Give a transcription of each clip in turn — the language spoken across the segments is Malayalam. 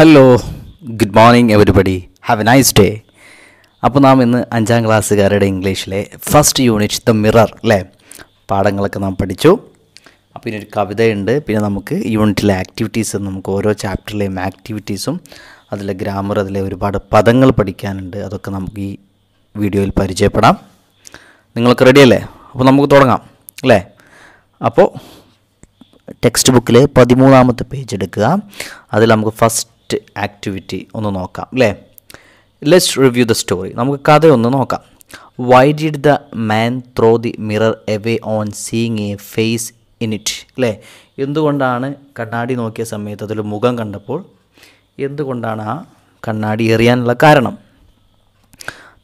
Hello good morning everybody have a nice day അപ്പോൾ നാം ഇന്ന് അഞ്ചാം ക്ലാസ്സുകാരുടെ ഇംഗ്ലീഷിലെ ഫസ്റ്റ് യൂണിറ്റ് ദ മിറർ അല്ലേ പാഠങ്ങളൊക്കെ നാം പഠിച്ചു അപ്പോൾ പിന്നെ ഒരു കവിതയുണ്ട് പിന്നെ നമുക്ക് യൂണിറ്റിലെ ആക്ടിവിറ്റീസ് നമുക്ക് ഓരോ ചാപ്റ്ററിലെയും ആക്ടിവിറ്റീസും അതിലെ ഗ്രാമർ അതിലെ ഒരുപാട് പദങ്ങൾ പഠിക്കാനുണ്ട് അതൊക്കെ നമുക്ക് ഈ വീഡിയോയിൽ പരിചയപ്പെടാം നിങ്ങളൊക്കെ റെഡിയല്ലേ അപ്പോൾ നമുക്ക് തുടങ്ങാം അല്ലേ അപ്പോൾ ടെക്സ്റ്റ് ബുക്കിലെ പതിമൂന്നാമത്തെ പേജ് എടുക്കുക അതിൽ നമുക്ക് ഫസ്റ്റ് ഫസ്റ്റ് ആക്ടിവിറ്റി ഒന്ന് നോക്കാം അല്ലേ ലെറ്റ്സ് റിവ്യൂ ദ സ്റ്റോറി നമുക്ക് കഥയൊന്ന് നോക്കാം why did the man throw the mirror away on seeing a face in it അല്ലേ എന്തുകൊണ്ടാണ് കണ്ണാടി നോക്കിയ സമയത്ത് അതിൽ മുഖം കണ്ടപ്പോൾ എന്തുകൊണ്ടാണ് ആ കണ്ണാടി എറിയാനുള്ള കാരണം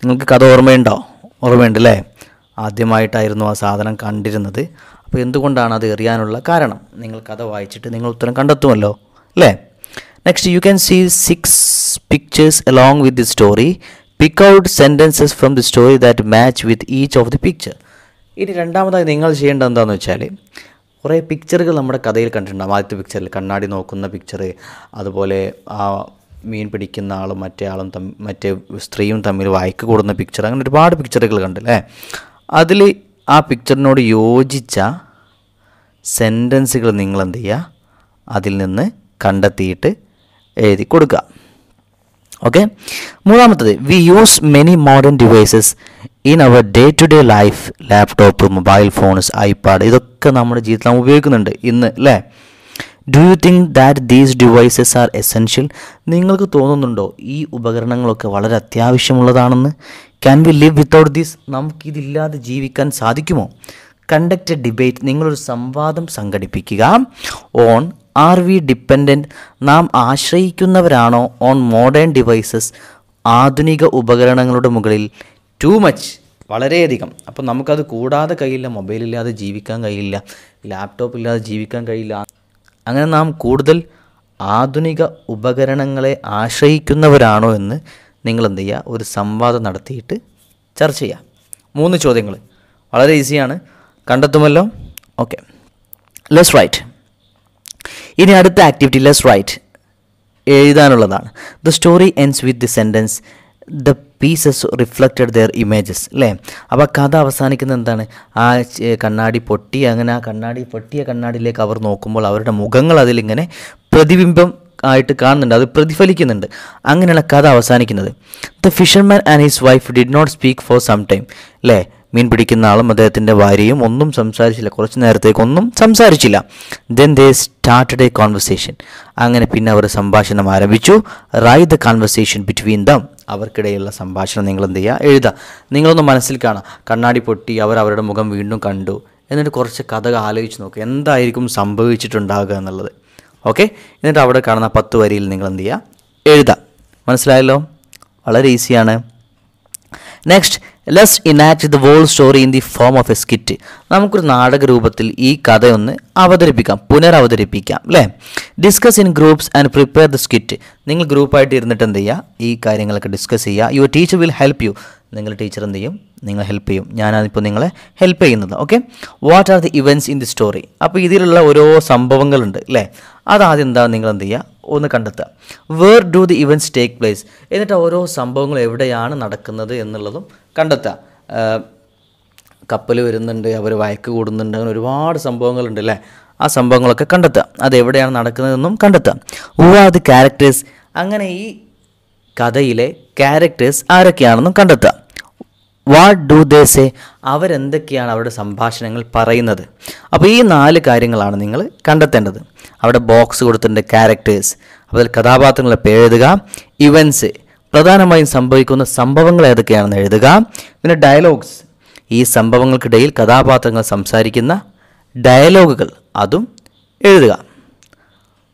നിങ്ങൾക്ക് കഥ ഓർമ്മയുണ്ടോ ഓർമ്മയുണ്ട് അല്ലേ ആദ്യമായിട്ടായിരുന്നു ആ സാധനം കണ്ടിരുന്നത് അപ്പോൾ എന്തുകൊണ്ടാണ് അത് എറിയാനുള്ള കാരണം നിങ്ങൾ കഥ വായിച്ചിട്ട് നിങ്ങൾ ഉത്തരം കണ്ടെത്തുമല്ലോ അല്ലേ Next you can see six pictures along with the story. Pick out sentences from the story that match with each of the picture. ഇനി രണ്ടാമതായി നിങ്ങൾ ചെയ്യേണ്ടത് എന്താണെന്ന് വെച്ചാൽ കുറേ പിക്ചറുകൾ നമ്മുടെ കഥയിൽ കണ്ടിട്ടുണ്ടാകും ആദ്യത്തെ പിക്ചറിൽ കണ്ണാടി നോക്കുന്ന പിക്ചർ അതുപോലെ ആ മീൻ പിടിക്കുന്ന ആളും മറ്റേ ആളും തമ്മിൽ മറ്റേ സ്ത്രീയും തമ്മിൽ വായിക്ക് കൂടുന്ന പിക്ചർ അങ്ങനെ ഒരുപാട് പിക്ചറുകൾ കണ്ടല്ലേ അതിൽ ആ പിക്ചറിനോട് യോജിച്ച സെൻറ്റൻസുകൾ നിങ്ങൾ എന്ത് ചെയ്യുക അതിൽ നിന്ന് കണ്ടെത്തിയിട്ട് എഴുതി കൊടുക്കുക ഓക്കെ മൂന്നാമത്തത് we use many modern devices in our day to day life laptop mobile phones iPad ഇതൊക്കെ നമ്മുടെ ജീവിതത്തിൽ നാം ഉപയോഗിക്കുന്നുണ്ട് ഇന്ന് അല്ലേ do you think that these devices are essential നിങ്ങൾക്ക് തോന്നുന്നുണ്ടോ ഈ ഉപകരണങ്ങളൊക്കെ വളരെ അത്യാവശ്യമുള്ളതാണെന്ന് can we live without these നമുക്കിതില്ലാതെ ജീവിക്കാൻ സാധിക്കുമോ കണ്ടക്റ്റ് ഡിബേറ്റ് നിങ്ങളൊരു സംവാദം സംഘടിപ്പിക്കുക ഓൺ ആർ വി ഡിപ്പെൻഡൻറ്റ് നാം ആശ്രയിക്കുന്നവരാണോ ഓൺ മോഡേൺ ഡിവൈസസ് ആധുനിക ഉപകരണങ്ങളുടെ മുകളിൽ ടു മച്ച് വളരെയധികം അപ്പോൾ നമുക്കത് കൂടാതെ കഴിയില്ല മൊബൈലില്ലാതെ ജീവിക്കാൻ കഴിയില്ല ലാപ്ടോപ്പ് ഇല്ലാതെ ജീവിക്കാൻ കഴിയില്ല അങ്ങനെ നാം കൂടുതൽ ആധുനിക ഉപകരണങ്ങളെ ആശ്രയിക്കുന്നവരാണോ എന്ന് നിങ്ങൾ എന്ത് ചെയ്യുക ഒരു സംവാദം നടത്തിയിട്ട് ചർച്ച ചെയ്യുക മൂന്ന് ചോദ്യങ്ങൾ വളരെ ഈസിയാണ് കണ്ടെത്തുമല്ലോ ഓക്കെ ലെസ് റൈറ്റ് ഇനി അടുത്ത ആക്ടിവിറ്റി ലെസ് റൈറ്റ് എഴുതാനുള്ളതാണ് the story ends with the sentence the pieces reflected their images അല്ലേ അപ്പോൾ കഥ അവസാനിക്കുന്നത് എന്താണ് ആ കണ്ണാടി പൊട്ടി അങ്ങനെ ആ കണ്ണാടി പൊട്ടിയ കണ്ണാടിയിലേക്ക് അവർ നോക്കുമ്പോൾ അവരുടെ മുഖങ്ങൾ അതിലിങ്ങനെ പ്രതിബിംബം ആയിട്ട് കാണുന്നുണ്ട് അത് പ്രതിഫലിക്കുന്നുണ്ട് അങ്ങനെയുള്ള കഥ അവസാനിക്കുന്നത് the fisherman and his wife did not speak for some time അല്ലേ മീൻ പിടിക്കുന്ന ആളും അദ്ദേഹത്തിൻ്റെ ഭാര്യയും ഒന്നും സംസാരിച്ചില്ല കുറച്ച് നേരത്തേക്കൊന്നും സംസാരിച്ചില്ല then they started a conversation അങ്ങനെ പിന്നെ അവർ സംഭാഷണം ആരംഭിച്ചു write the conversation between them അവർക്കിടയിലുള്ള സംഭാഷണം നിങ്ങൾ എന്ത് ചെയ്യുക എഴുതുക നിങ്ങളൊന്ന് മനസ്സിൽ കാണാം കണ്ണാടി പൊട്ടി അവർ അവരുടെ മുഖം വീണ്ടും കണ്ടു എന്നിട്ട് കുറച്ച് കഥകൾ ആലോചിച്ച് നോക്കുക എന്തായിരിക്കും സംഭവിച്ചിട്ടുണ്ടാകുക എന്നുള്ളത് ഓക്കെ എന്നിട്ട് അവിടെ കാണുന്ന പത്ത് വരിയിൽ നിങ്ങൾ എന്ത് ചെയ്യുക എഴുതുക മനസ്സിലായല്ലോ വളരെ ഈസിയാണ് next let's enact the whole story in the form of a skit നമുക്കൊരു നാടക രൂപത്തിൽ ഈ കഥയൊന്ന് അവതരിപ്പിക്കാം പുനരവതരിപ്പിക്കാം അല്ലേ discuss in groups and prepare the skit നിങ്ങൾ ഗ്രൂപ്പായിട്ട് ഇരുന്നിട്ട് എന്ത് ചെയ്യുക ഈ കാര്യങ്ങളൊക്കെ ഡിസ്കസ് ചെയ്യുക your teacher will help you നിങ്ങൾ ടീച്ചർ എന്ത് ചെയ്യും നിങ്ങൾ ഹെൽപ്പ് ചെയ്യും ഞാനാണിപ്പോൾ നിങ്ങളെ ഹെൽപ്പ് ചെയ്യുന്നത് okay what are the events in the story അപ്പോൾ ഇതിലുള്ള ഓരോ സംഭവങ്ങളുണ്ട് അല്ലേ അതാദ്യം എന്താ നിങ്ങൾ എന്ത് ചെയ്യുക ഒന്ന് കണ്ടെത്തുക where do the events take place എന്നിട്ട് ഓരോ സംഭവങ്ങൾ എവിടെയാണ് നടക്കുന്നത് എന്നുള്ളതും കണ്ടെത്തുക കപ്പൽ വരുന്നുണ്ട് അവർ വയക്ക് കൂടുന്നുണ്ട് അങ്ങനെ ഒരുപാട് സംഭവങ്ങളുണ്ട് അല്ലേ ആ സംഭവങ്ങളൊക്കെ കണ്ടെത്തുക എവിടെയാണ് നടക്കുന്നതെന്നും കണ്ടെത്തുക ഹൂ ആർ ദി ക്യാരക്ടേഴ്സ് അങ്ങനെ ഈ കഥയിലെ ക്യാരക്ടേഴ്സ് ആരൊക്കെയാണെന്നും കണ്ടെത്തുക വാട്ട് ഡു ദേ സേ അവരെന്തൊക്കെയാണ് അവരുടെ സംഭാഷണങ്ങൾ പറയുന്നത് അപ്പോൾ ഈ നാല് കാര്യങ്ങളാണ് നിങ്ങൾ കണ്ടെത്തേണ്ടത് അവിടെ ബോക്സ് കൊടുത്തിട്ടുണ്ട് ക്യാരക്ടേഴ്സ് അപ്പോൾ അതിൽ കഥാപാത്രങ്ങളെ പേര് എഴുതുക ഇവൻറ്റ്സ് പ്രധാനമായും സംഭവിക്കുന്ന സംഭവങ്ങൾ ഏതൊക്കെയാണെന്ന് എഴുതുക പിന്നെ ഡയലോഗ്സ് ഈ സംഭവങ്ങൾക്കിടയിൽ കഥാപാത്രങ്ങൾ സംസാരിക്കുന്ന ഡയലോഗുകൾ അതും എഴുതുക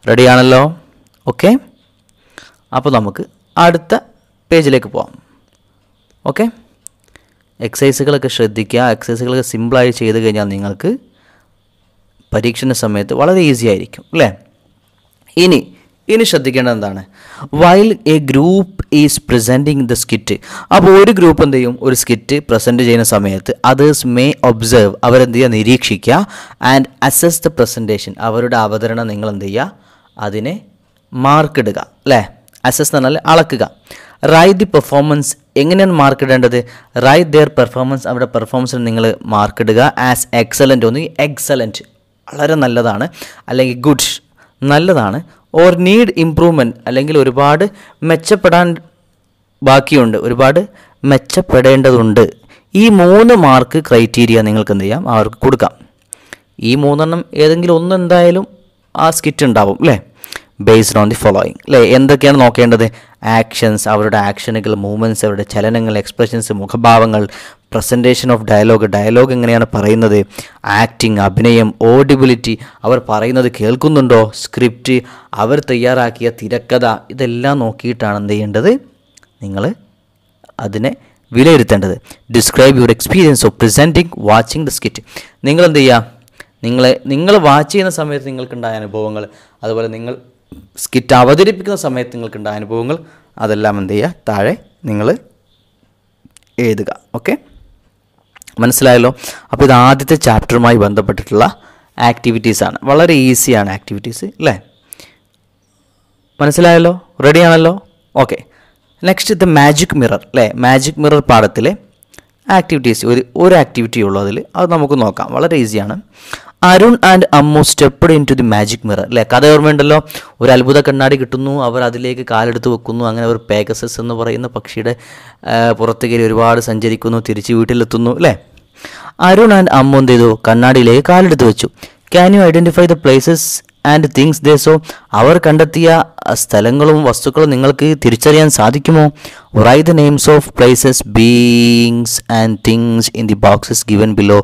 റെഡിയാണല്ലോ ഓക്കെ അപ്പോൾ നമുക്ക് അടുത്ത പേജിലേക്ക് പോവാം ഓക്കെ എക്സസൈസുകളൊക്കെ ശ്രദ്ധിക്കുക എക്സസൈസുകളൊക്കെ സിമ്പിളായി ചെയ്ത് കഴിഞ്ഞാൽ നിങ്ങൾക്ക് പരീക്ഷണ സമയത്ത് വളരെ ഈസി ആയിരിക്കും അല്ലേ ഇനി ഇനി ശ്രദ്ധിക്കേണ്ടത് എന്താണ് while a group is presenting the skit അപ്പോൾ ഒരു ഗ്രൂപ്പ് എന്ത് ചെയ്യും ഒരു സ്കിറ്റ് പ്രസൻറ്റ് ചെയ്യുന്ന സമയത്ത് അതേഴ്സ് മേ ഒബ്സർവ് അവരെന്ത് ചെയ്യുക നിരീക്ഷിക്കുക ആൻഡ് അസസ് ദ പ്രസൻറ്റേഷൻ അവരുടെ അവതരണം നിങ്ങൾ എന്ത് ചെയ്യുക അതിനെ മാർക്കിടുക അല്ലേ അസസ് എന്ന് പറഞ്ഞാൽ അളക്കുക റൈറ്റ് ദി പെർഫോമൻസ് എങ്ങനെയാണ് മാർക്ക് ഇടേണ്ടത് റൈറ്റ് ദെയർ പെർഫോമൻസ് അവരുടെ പെർഫോമൻസിന് നിങ്ങൾ മാർക്ക് ഇടുക ആസ് എക്സലൻറ്റ് ഒന്ന് എക്സലൻറ്റ് വളരെ നല്ലതാണ് അല്ലെങ്കിൽ ഗുഡ്സ് നല്ലതാണ് ഓർ നീഡ് ഇംപ്രൂവ്മെൻറ്റ് അല്ലെങ്കിൽ ഒരുപാട് മെച്ചപ്പെടാൻ ബാക്കിയുണ്ട് ഒരുപാട് മെച്ചപ്പെടേണ്ടതുണ്ട് ഈ മൂന്ന് മാർക്ക് ക്രൈറ്റീരിയ നിങ്ങൾക്ക് എന്ത് ചെയ്യാം അവർക്ക് കൊടുക്കാം ഈ മൂന്നെണ്ണം ഏതെങ്കിലും ഒന്ന് എന്തായാലും ആ സ്കിറ്റ് ഉണ്ടാവും അല്ലേ ബേസ്ഡ് ഓൺ ദി ഫോളോയിങ് അല്ലേ എന്തൊക്കെയാണ് നോക്കേണ്ടത് ആക്ഷൻസ് അവരുടെ ആക്ഷനുകൾ മൂവ്മെൻറ്റ്സ് അവരുടെ ചലനങ്ങൾ എക്സ്പ്രഷൻസ് മുഖഭാവങ്ങൾ പ്രസൻറ്റേഷൻ ഓഫ് ഡയലോഗ് ഡയലോഗ് എങ്ങനെയാണ് പറയുന്നത് ആക്ടിങ് അഭിനയം ഓഡിബിലിറ്റി അവർ പറയുന്നത് കേൾക്കുന്നുണ്ടോ സ്ക്രിപ്റ്റ് അവർ തയ്യാറാക്കിയ തിരക്കഥ ഇതെല്ലാം നോക്കിയിട്ടാണ് എന്ത് ചെയ്യേണ്ടത് നിങ്ങൾ അതിനെ വിലയിരുത്തേണ്ടത് describe your experience of presenting watching the skit നിങ്ങൾ എന്ത് ചെയ്യുക നിങ്ങളെ നിങ്ങൾ വാച്ച് ചെയ്യുന്ന സമയത്ത് നിങ്ങൾക്കുണ്ടായ അനുഭവങ്ങൾ അതുപോലെ നിങ്ങൾ സ്കിറ്റ് അവതരിപ്പിക്കുന്ന സമയത്ത് നിങ്ങൾക്കുണ്ടായ അനുഭവങ്ങൾ അതെല്ലാം എന്ത് ചെയ്യുക താഴെ നിങ്ങൾ എഴുതുക ഓക്കെ മനസ്സിലായല്ലോ അപ്പോൾ ഇത് ആദ്യത്തെ ചാപ്റ്ററുമായി ബന്ധപ്പെട്ടിട്ടുള്ള ആക്ടിവിറ്റീസാണ് വളരെ ഈസിയാണ് ആക്ടിവിറ്റീസ് അല്ലേ മനസ്സിലായല്ലോ റെഡിയാണല്ലോ okay next the magic mirror അല്ലേ മാജിക് മിറർ പാഠത്തിലെ ആക്ടിവിറ്റീസ് ഒരു ഒരു ആക്ടിവിറ്റി ഉള്ളൂ അതിൽ അത് നമുക്ക് നോക്കാം വളരെ ഈസിയാണ് Arun and Ammu stepped into the magic mirror അല്ലേ കഥ ഓർമ്മയുണ്ടല്ലോ ഒരു അത്ഭുത കണ്ണാടി കിട്ടുന്നു അവർ അതിലേക്ക് കാലെടുത്ത് വെക്കുന്നു അങ്ങനെ അവർ പേഗസസ് എന്ന് പറയുന്ന പക്ഷിയുടെ പുറത്ത് കയറി ഒരുപാട് സഞ്ചരിക്കുന്നു തിരിച്ച് വീട്ടിലെത്തുന്നു അല്ലേ അരുൺ ആൻഡ് അമ്മു എന്ത് ചെയ്തു കണ്ണാടിയിലേക്ക് കാലെടുത്ത് വെച്ചു can you identify the places and things they saw അവർ കണ്ടെത്തിയ സ്ഥലങ്ങളും വസ്തുക്കളും നിങ്ങൾക്ക് തിരിച്ചറിയാൻ സാധിക്കുമോ write the names of places beings and things in the boxes given below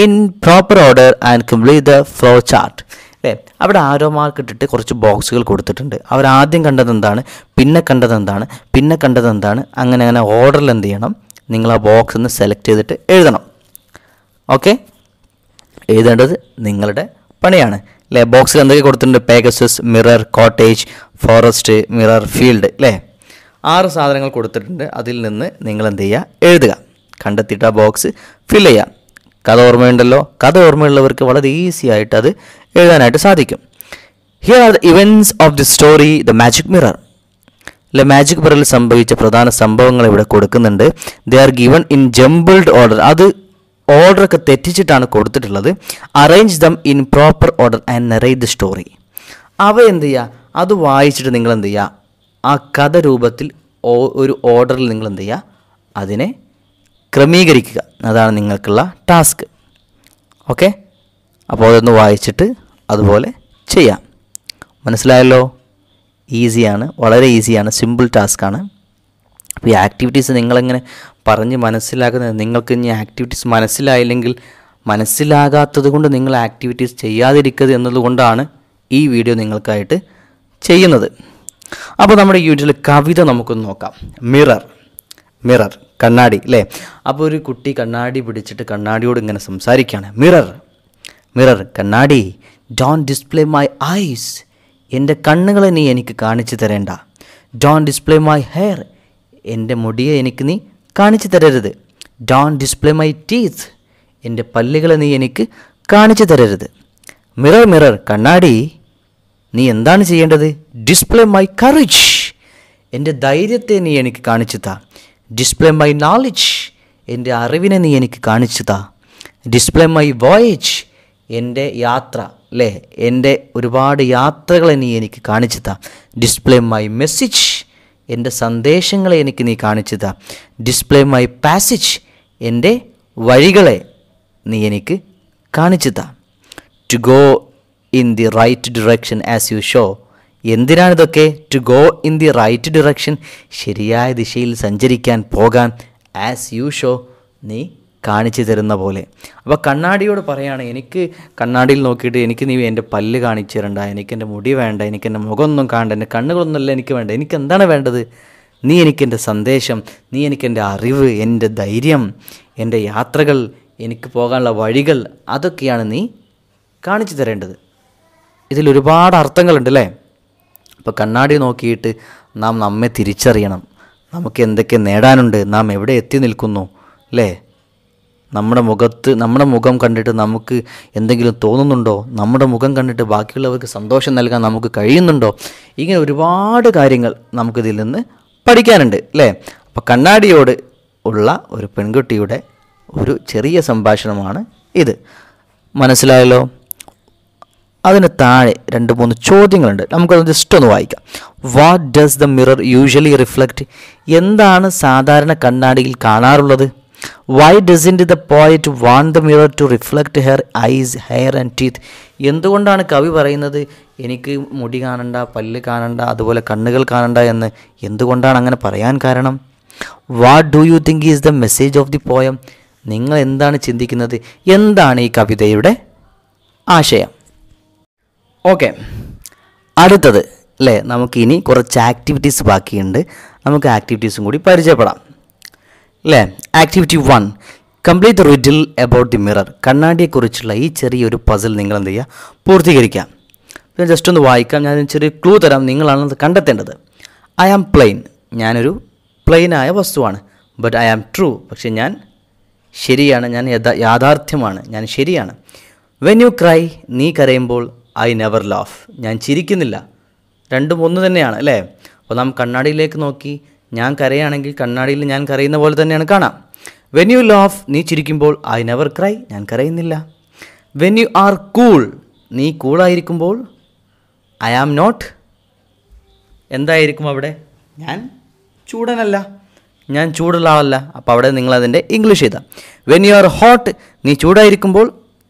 in proper order and complete the flow chart അല്ലേ അവിടെ ആരോ മാർക്ക് ഇട്ടിട്ട് കുറച്ച് ബോക്സുകൾ കൊടുത്തിട്ടുണ്ട് അവർ ആദ്യം കണ്ടത് എന്താണ് പിന്നെ കണ്ടത് എന്താണ് പിന്നെ കണ്ടത് എന്താണ് അങ്ങനെ അങ്ങനെ ഓർഡറിൽ എന്ത് ചെയ്യണം നിങ്ങൾ ആ ബോക്സ് ഒന്ന് സെലക്ട് ചെയ്തിട്ട് എഴുതണം ഓക്കെ എഴുതേണ്ടത് നിങ്ങളുടെ പണിയാണ് അല്ലേ ബോക്സിൽ എന്തൊക്കെ കൊടുത്തിട്ടുണ്ട് Pegasus mirror cottage forest mirror field അല്ലേ ആറ് സാധനങ്ങൾ കൊടുത്തിട്ടുണ്ട് അതിൽ നിന്ന് നിങ്ങൾ എന്ത് ചെയ്യുക എഴുതുക കണ്ടെത്തിയിട്ട് ആ ബോക്സ് ഫിൽ ചെയ്യുക കഥ ഓർമ്മയുണ്ടല്ലോ കഥ ഓർമ്മയുള്ളവർക്ക് വളരെ ഈസി ആയിട്ട് അത് എഴുതാനായിട്ട് സാധിക്കും here are the events of the story the magic mirror അല്ലെ മാജിക് മിററിൽ സംഭവിച്ച പ്രധാന സംഭവങ്ങൾ ഇവിടെ കൊടുക്കുന്നുണ്ട് they are given in jumbled order അത് ഓർഡറൊക്കെ തെറ്റിച്ചിട്ടാണ് കൊടുത്തിട്ടുള്ളത് arrange them in proper order and narrate the story അവ എന്ത് ചെയ്യുക അത് വായിച്ചിട്ട് നിങ്ങൾ എന്ത് ചെയ്യുക ആ കഥ രൂപത്തിൽ ഒരു ഓർഡറിൽ നിങ്ങൾ എന്ത് ചെയ്യുക അതിനെ ക്രമീകരിക്കുക അതാണ് നിങ്ങൾക്കുള്ള ടാസ്ക് ഓക്കെ അപ്പോൾ അതൊന്ന് വായിച്ചിട്ട് അതുപോലെ ചെയ്യാം മനസ്സിലായല്ലോ ഈസിയാണ് വളരെ ഈസിയാണ് സിമ്പിൾ ടാസ്ക്കാണ് അപ്പോൾ ഈ ആക്ടിവിറ്റീസ് നിങ്ങളെങ്ങനെ പറഞ്ഞ് മനസ്സിലാക്കുന്ന നിങ്ങൾക്ക് ഇനി ആക്ടിവിറ്റീസ് മനസ്സിലായില്ലെങ്കിൽ മനസ്സിലാകാത്തത് കൊണ്ട് നിങ്ങൾ ആക്ടിവിറ്റീസ് ചെയ്യാതിരിക്കരുത് എന്നതുകൊണ്ടാണ് ഈ വീഡിയോ നിങ്ങൾക്കായിട്ട് ചെയ്യുന്നത് അപ്പോൾ നമ്മുടെ യൂട്യൂബിൽ കവിത നമുക്കൊന്ന് നോക്കാം മിറർ മിറർ കണ്ണാടി അല്ലേ അപ്പോൾ ഒരു കുട്ടി കണ്ണാടി പിടിച്ചിട്ട് കണ്ണാടിയോട് ഇങ്ങനെ സംസാരിക്കുകയാണ് മിറർ മിറർ കണ്ണാടി ഡോൺ ഡിസ്പ്ലേ മൈ ഐസ് എൻ്റെ കണ്ണുകളെ നീ എനിക്ക് കാണിച്ചു തരേണ്ട ഡോൺ ഡിസ്പ്ലേ മൈ ഹെയർ എൻ്റെ മുടിയെ എനിക്ക് നീ കാണിച്ചു തരരുത് ഡോൺ ഡിസ്പ്ലേ മൈ ടീത്ത് എൻ്റെ പല്ലുകളെ നീ എനിക്ക് കാണിച്ചു തരരുത് മിറർ മിറർ കണ്ണാടി നീ എന്താണ് ചെയ്യേണ്ടത് ഡിസ്പ്ലേ മൈ കറേജ് എൻ്റെ ധൈര്യത്തെ നീ എനിക്ക് കാണിച്ചു താ ഡിസ്പ്ലേ മൈ നോളജ് എൻ്റെ അറിവിനെ നീ എനിക്ക് കാണിച്ചു താ ഡിസ്പ്ലേ മൈ വോയേജ് എൻ്റെ യാത്ര അല്ലേ എൻ്റെ ഒരുപാട് യാത്രകളെ നീ എനിക്ക് കാണിച്ചു താ ഡിസ്പ്ലേ മൈ മെസ്സേജ് എൻ്റെ സന്ദേശങ്ങളെ എനിക്ക് നീ കാണിച്ചു താ ഡിസ്പ്ലേ മൈ പാസേജ് എൻ്റെ വഴികളെ നീ എനിക്ക് കാണിച്ചു താ to go in the right direction as you show എന്തിനാണിതൊക്കെ to go in the right direction ശരിയായ ദിശയിൽ സഞ്ചരിക്കാൻ പോകാൻ ആസ് യു ഷോ നീ കാണിച്ചു തരുന്ന പോലെ അപ്പോൾ കണ്ണാടിയോട് പറയുകയാണ് എനിക്ക് കണ്ണാടിയിൽ നോക്കിയിട്ട് എനിക്ക് നീ എൻ്റെ പല്ല് കാണിച്ചു തരണ്ട എനിക്ക് എൻ്റെ മുടി വേണ്ട എനിക്ക് എൻ്റെ മുഖമൊന്നും കാണണ്ട എൻ്റെ കണ്ണുകളൊന്നുമല്ല എനിക്ക് വേണ്ട എനിക്ക് എന്താണ് വേണ്ടത് നീ എനിക്കെൻ്റെ സന്ദേശം നീ എനിക്കെൻ്റെ അറിവ് എൻ്റെ ധൈര്യം എൻ്റെ യാത്രകൾ എനിക്ക് പോകാനുള്ള വഴികൾ അതൊക്കെയാണ് നീ കാണിച്ചു തരേണ്ടത് ഇതിലൊരുപാട് അർത്ഥങ്ങളുണ്ട് അല്ലേ അപ്പോൾ കണ്ണാടി നോക്കിയിട്ട് നാം നമ്മെ തിരിച്ചറിയണം നമുക്ക് എന്തൊക്കെ നേടാനുണ്ട് നാം എവിടെ എത്തി നിൽക്കുന്നു അല്ലേ നമ്മുടെ മുഖത്ത് നമ്മുടെ മുഖം കണ്ടിട്ട് നമുക്ക് എന്തെങ്കിലും തോന്നുന്നുണ്ടോ നമ്മുടെ മുഖം കണ്ടിട്ട് ബാക്കിയുള്ളവർക്ക് സന്തോഷം നൽകാൻ നമുക്ക് കഴിയുന്നുണ്ടോ ഇങ്ങനെ ഒരുപാട് കാര്യങ്ങൾ നമുക്കിതിൽ നിന്ന് പഠിക്കാനുണ്ട് അല്ലേ അപ്പോൾ കണ്ണാടിയോട് ഉള്ള ഒരു പെൺകുട്ടിയുടെ ഒരു ചെറിയ സംഭാഷണമാണ് ഇത് മനസ്സിലായല്ലോ അതിന് താഴെ രണ്ട് മൂന്ന് ചോദ്യങ്ങളുണ്ട് നമുക്കത് ജസ്റ്റ് ഒന്ന് വായിക്കാം what does the mirror usually reflect എന്താണ് സാധാരണ കണ്ണാടിയിൽ കാണാറുള്ളത് why does doesn't the poet want the mirror to reflect her eyes hair and teeth എന്തുകൊണ്ടാണ് കവി പറയുന്നത് എനിക്ക് മുടി കാണണ്ട പല്ല് കാണണ്ട അതുപോലെ കണ്ണുകൾ കാണണ്ട എന്ന് എന്തുകൊണ്ടാണ് അങ്ങനെ പറയാൻ കാരണം what do you think is the message of the poem നിങ്ങൾ എന്താണ് ചിന്തിക്കുന്നത് എന്താണ് ഈ കവിതയുടെ ആശയം ഓക്കെ അടുത്തത് അല്ലേ നമുക്കിനി കുറച്ച് ആക്ടിവിറ്റീസ് ബാക്കിയുണ്ട് നമുക്ക് ആക്ടിവിറ്റീസും കൂടി പരിചയപ്പെടാം അല്ലേ activity one complete riddle about the mirror കണ്ണാടിയെക്കുറിച്ചുള്ള ഈ ചെറിയൊരു പസിൽ നിങ്ങൾ എന്ത് ചെയ്യുക പൂർത്തീകരിക്കാം പിന്നെ ജസ്റ്റ് ഒന്ന് വായിക്കാം ഞാൻ ചെറിയ ക്ലൂ തരാം നിങ്ങളാണ് അത് കണ്ടെത്തേണ്ടത് ഐ ആം പ്ലെയിൻ ഞാനൊരു പ്ലെയിനായ വസ്തുവാണ് ബട്ട് ഐ ആം ട്രൂ പക്ഷെ ഞാൻ ശരിയാണ് ഞാൻ യഥാ യാഥാർത്ഥ്യമാണ് ഞാൻ ശരിയാണ് വെൻ യു ക്രൈ നീ കരയുമ്പോൾ ഐ നെവർ ലാഫ് ഞാൻ ചിരിക്കുന്നില്ല രണ്ടും ഒന്ന് തന്നെയാണ് അല്ലേ അപ്പോൾ നാം കണ്ണാടിയിലേക്ക് നോക്കി ഞാൻ കരയാണെങ്കിൽ കണ്ണാടിയിൽ ഞാൻ കരയുന്ന പോലെ തന്നെയാണ് കാണാം വെൻ യു ലാഫ് നീ ചിരിക്കുമ്പോൾ ഐ നെവർ ക്രൈ ഞാൻ കരയുന്നില്ല വെൻ യു ആർ കൂൾ നീ കൂളായിരിക്കുമ്പോൾ ഐ ആം നോട്ട് എന്തായിരിക്കും അവിടെ ഞാൻ ചൂടനല്ല ഞാൻ ചൂടുള്ള ആളല്ല അപ്പോൾ അവിടെ നിങ്ങളതിൻ്റെ ഇംഗ്ലീഷ് എഴുതാം വെൻ യു ആർ ഹോട്ട് നീ ചൂടായിരിക്കുമ്പോൾ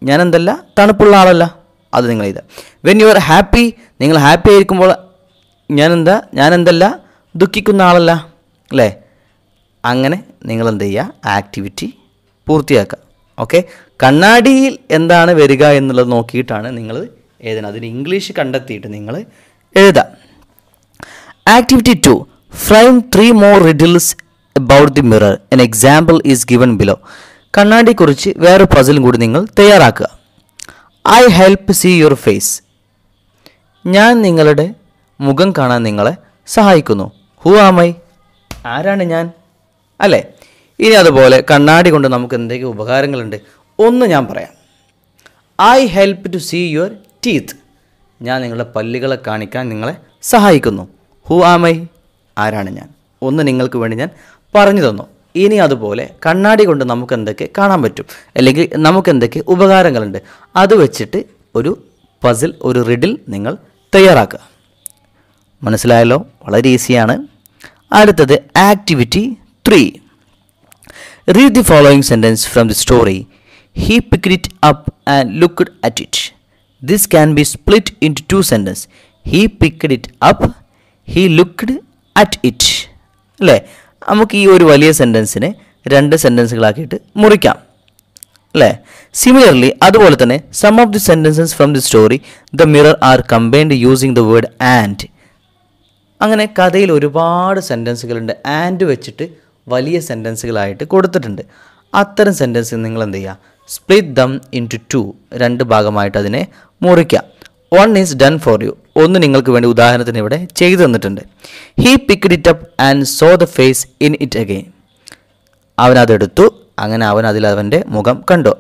ഞാൻ എന്തല്ല തണുപ്പുള്ള ആളല്ല അത് നിങ്ങൾ എഴുതുക വെൻ യു ആർ ഹാപ്പി നിങ്ങൾ ഹാപ്പി ആയിരിക്കുമ്പോൾ ഞാനെന്താ ഞാനെന്തല്ല ദുഃഖിക്കുന്ന ആളല്ല അല്ലേ അങ്ങനെ നിങ്ങൾ എന്ത് ചെയ്യുക ആക്ടിവിറ്റി പൂർത്തിയാക്കുക ഓക്കെ കണ്ണാടിയിൽ എന്താണ് വരിക എന്നുള്ളത് നോക്കിയിട്ടാണ് നിങ്ങൾ എഴുതണം അതിന് ഇംഗ്ലീഷ് കണ്ടെത്തിയിട്ട് നിങ്ങൾ എഴുതാം activity two frame three more riddles about the mirror an example is given below കണ്ണാടിയെക്കുറിച്ച് വേറെ പസിലും കൂടി നിങ്ങൾ തയ്യാറാക്കുക I help see your face ഞാൻ നിങ്ങളുടെ മുഖം കാണാൻ നിങ്ങളെ സഹായിക്കുന്നു ഹൂ ആമൈ ആരാണ് ഞാൻ അല്ലേ ഇനി അതുപോലെ കണ്ണാടി കൊണ്ട് നമുക്ക് എന്തൊക്കെ ഉപകാരങ്ങളുണ്ട് ഒന്ന് ഞാൻ പറയാം I help to see your teeth ഞാൻ നിങ്ങളുടെ പല്ലുകളെ കാണിക്കാൻ നിങ്ങളെ സഹായിക്കുന്നു ഹൂ ആമൈ ആരാണ് ഞാൻ ഒന്ന് നിങ്ങൾക്ക് വേണ്ടി ഞാൻ പറഞ്ഞു തന്നു ഇനി അതുപോലെ കണ്ണാടി കൊണ്ട് നമുക്ക് എന്തൊക്കെ കാണാൻ പറ്റും അല്ലെങ്കിൽ നമുക്ക് എന്തൊക്കെ ഉപകാരങ്ങളുണ്ട് അത് വെച്ചിട്ട് ഒരു പസിൽ ഒരു റിഡിൽ നിങ്ങൾ തയ്യാറാക്കുക മനസ്സിലായല്ലോ വളരെ ഈസിയാണ് അടുത്തത് activity three read the following sentence from the story he pick it up and look at it this can be split into two sentence he picked it up he looked at it അല്ലേ നമുക്ക് ഈ ഒരു വലിയ സെൻറ്റൻസിനെ രണ്ട് സെൻറ്റൻസുകളാക്കിയിട്ട് മുറിക്കാം അല്ലേ സിമിലർലി അതുപോലെ തന്നെ some of the sentences from the story the mirror are combined using the word and അങ്ങനെ കഥയിൽ ഒരുപാട് സെൻറ്റൻസുകളുണ്ട് ആൻഡ് വെച്ചിട്ട് വലിയ സെൻറ്റൻസുകളായിട്ട് കൊടുത്തിട്ടുണ്ട് അത്തരം സെൻറ്റൻസ് നിങ്ങൾ എന്ത് ചെയ്യുക സ്പ്ലിറ്റ് ദം ഇൻറ്റു ടു രണ്ട് ഭാഗമായിട്ട് അതിനെ മുറിക്കാം one is done for you ഒന്ന് നിങ്ങൾക്ക് വേണ്ടി ഉദാഹരണത്തിന് ഇവിടെ ചെയ്തു തന്നിട്ടുണ്ട് he pick it up and saw the face in it again അവനതെടുത്തു അങ്ങനെ അവൻ അതിൽ അവൻ്റെ മുഖം കണ്ടു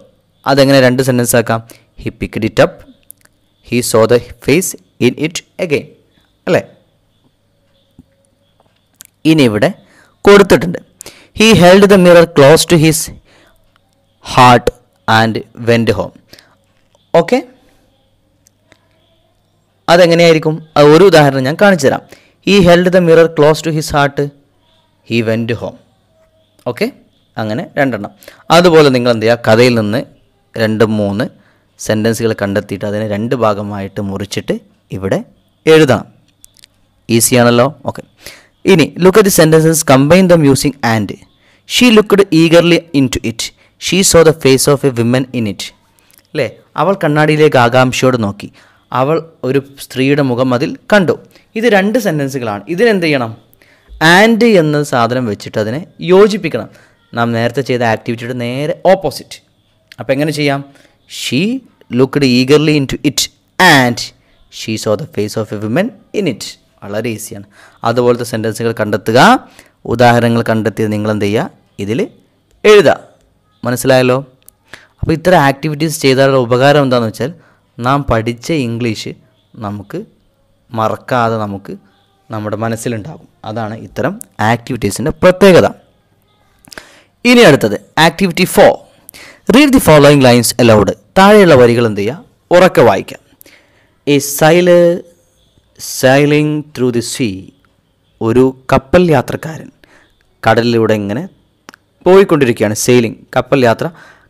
അതെങ്ങനെ രണ്ട് സെൻറ്റൻസ് ആക്കാം he pick it up he saw the face in it again അല്ലേ ഇനി ഇവിടെ കൊടുത്തിട്ടുണ്ട് he held the mirror close to his heart and went home okay അതെങ്ങനെയായിരിക്കും അത് ഒരു ഉദാഹരണം ഞാൻ കാണിച്ചു തരാം ഈ held the mirror close to his heart he went home okay അങ്ങനെ രണ്ടെണ്ണം അതുപോലെ നിങ്ങൾ എന്ത് ചെയ്യുക കഥയിൽ നിന്ന് രണ്ട് മൂന്ന് സെൻറ്റൻസുകൾ കണ്ടെത്തിയിട്ട് അതിനെ രണ്ട് ഭാഗമായിട്ട് മുറിച്ചിട്ട് ഇവിടെ എഴുതണം ഈസിയാണല്ലോ ഓക്കെ ഇനി look at the sentences combine them using and she looked eagerly into it she saw the face of a women in it അല്ലേ അവൾ കണ്ണാടിയിലേക്ക് ആകാംക്ഷയോട് നോക്കി അവൾ ഒരു സ്ത്രീയുടെ മുഖം അതിൽ കണ്ടു ഇത് രണ്ട് സെൻറ്റൻസുകളാണ് ഇതിനെന്ത് ചെയ്യണം ആൻഡ് എന്ന സാധനം വെച്ചിട്ട് അതിനെ യോജിപ്പിക്കണം നാം നേരത്തെ ചെയ്ത ആക്ടിവിറ്റിയുടെ നേരെ ഓപ്പോസിറ്റ് അപ്പോൾ എങ്ങനെ ചെയ്യാം she looked eagerly into it and she saw the face of a women in it വളരെ ഈസിയാണ് അതുപോലത്തെ സെൻറ്റൻസുകൾ കണ്ടെത്തുക ഉദാഹരണങ്ങൾ കണ്ടെത്തിയത് നിങ്ങൾ എന്ത് ചെയ്യുക ഇതിൽ എഴുതുക മനസ്സിലായല്ലോ അപ്പോൾ ഇത്ര ആക്ടിവിറ്റീസ് ചെയ്താലുള്ള ഉപകാരം എന്താണെന്ന് വെച്ചാൽ നാം പഠിച്ച ഇംഗ്ലീഷ് നമുക്ക് മറക്കാതെ നമുക്ക് നമ്മുടെ മനസ്സിലുണ്ടാകും അതാണ് ഇത്തരം ആക്ടിവിറ്റീസിൻ്റെ പ്രത്യേകത ഇനി അടുത്തത് activity four read the following lines aloud താഴെയുള്ള വരികൾ എന്ത് ചെയ്യുക ഉറക്കെ വായിക്കാം a sail sailing through the sea ഒരു കപ്പൽ യാത്രക്കാരൻ കടലിലൂടെ ഇങ്ങനെ പോയിക്കൊണ്ടിരിക്കുകയാണ് സെയിലിംഗ് കപ്പൽ യാത്ര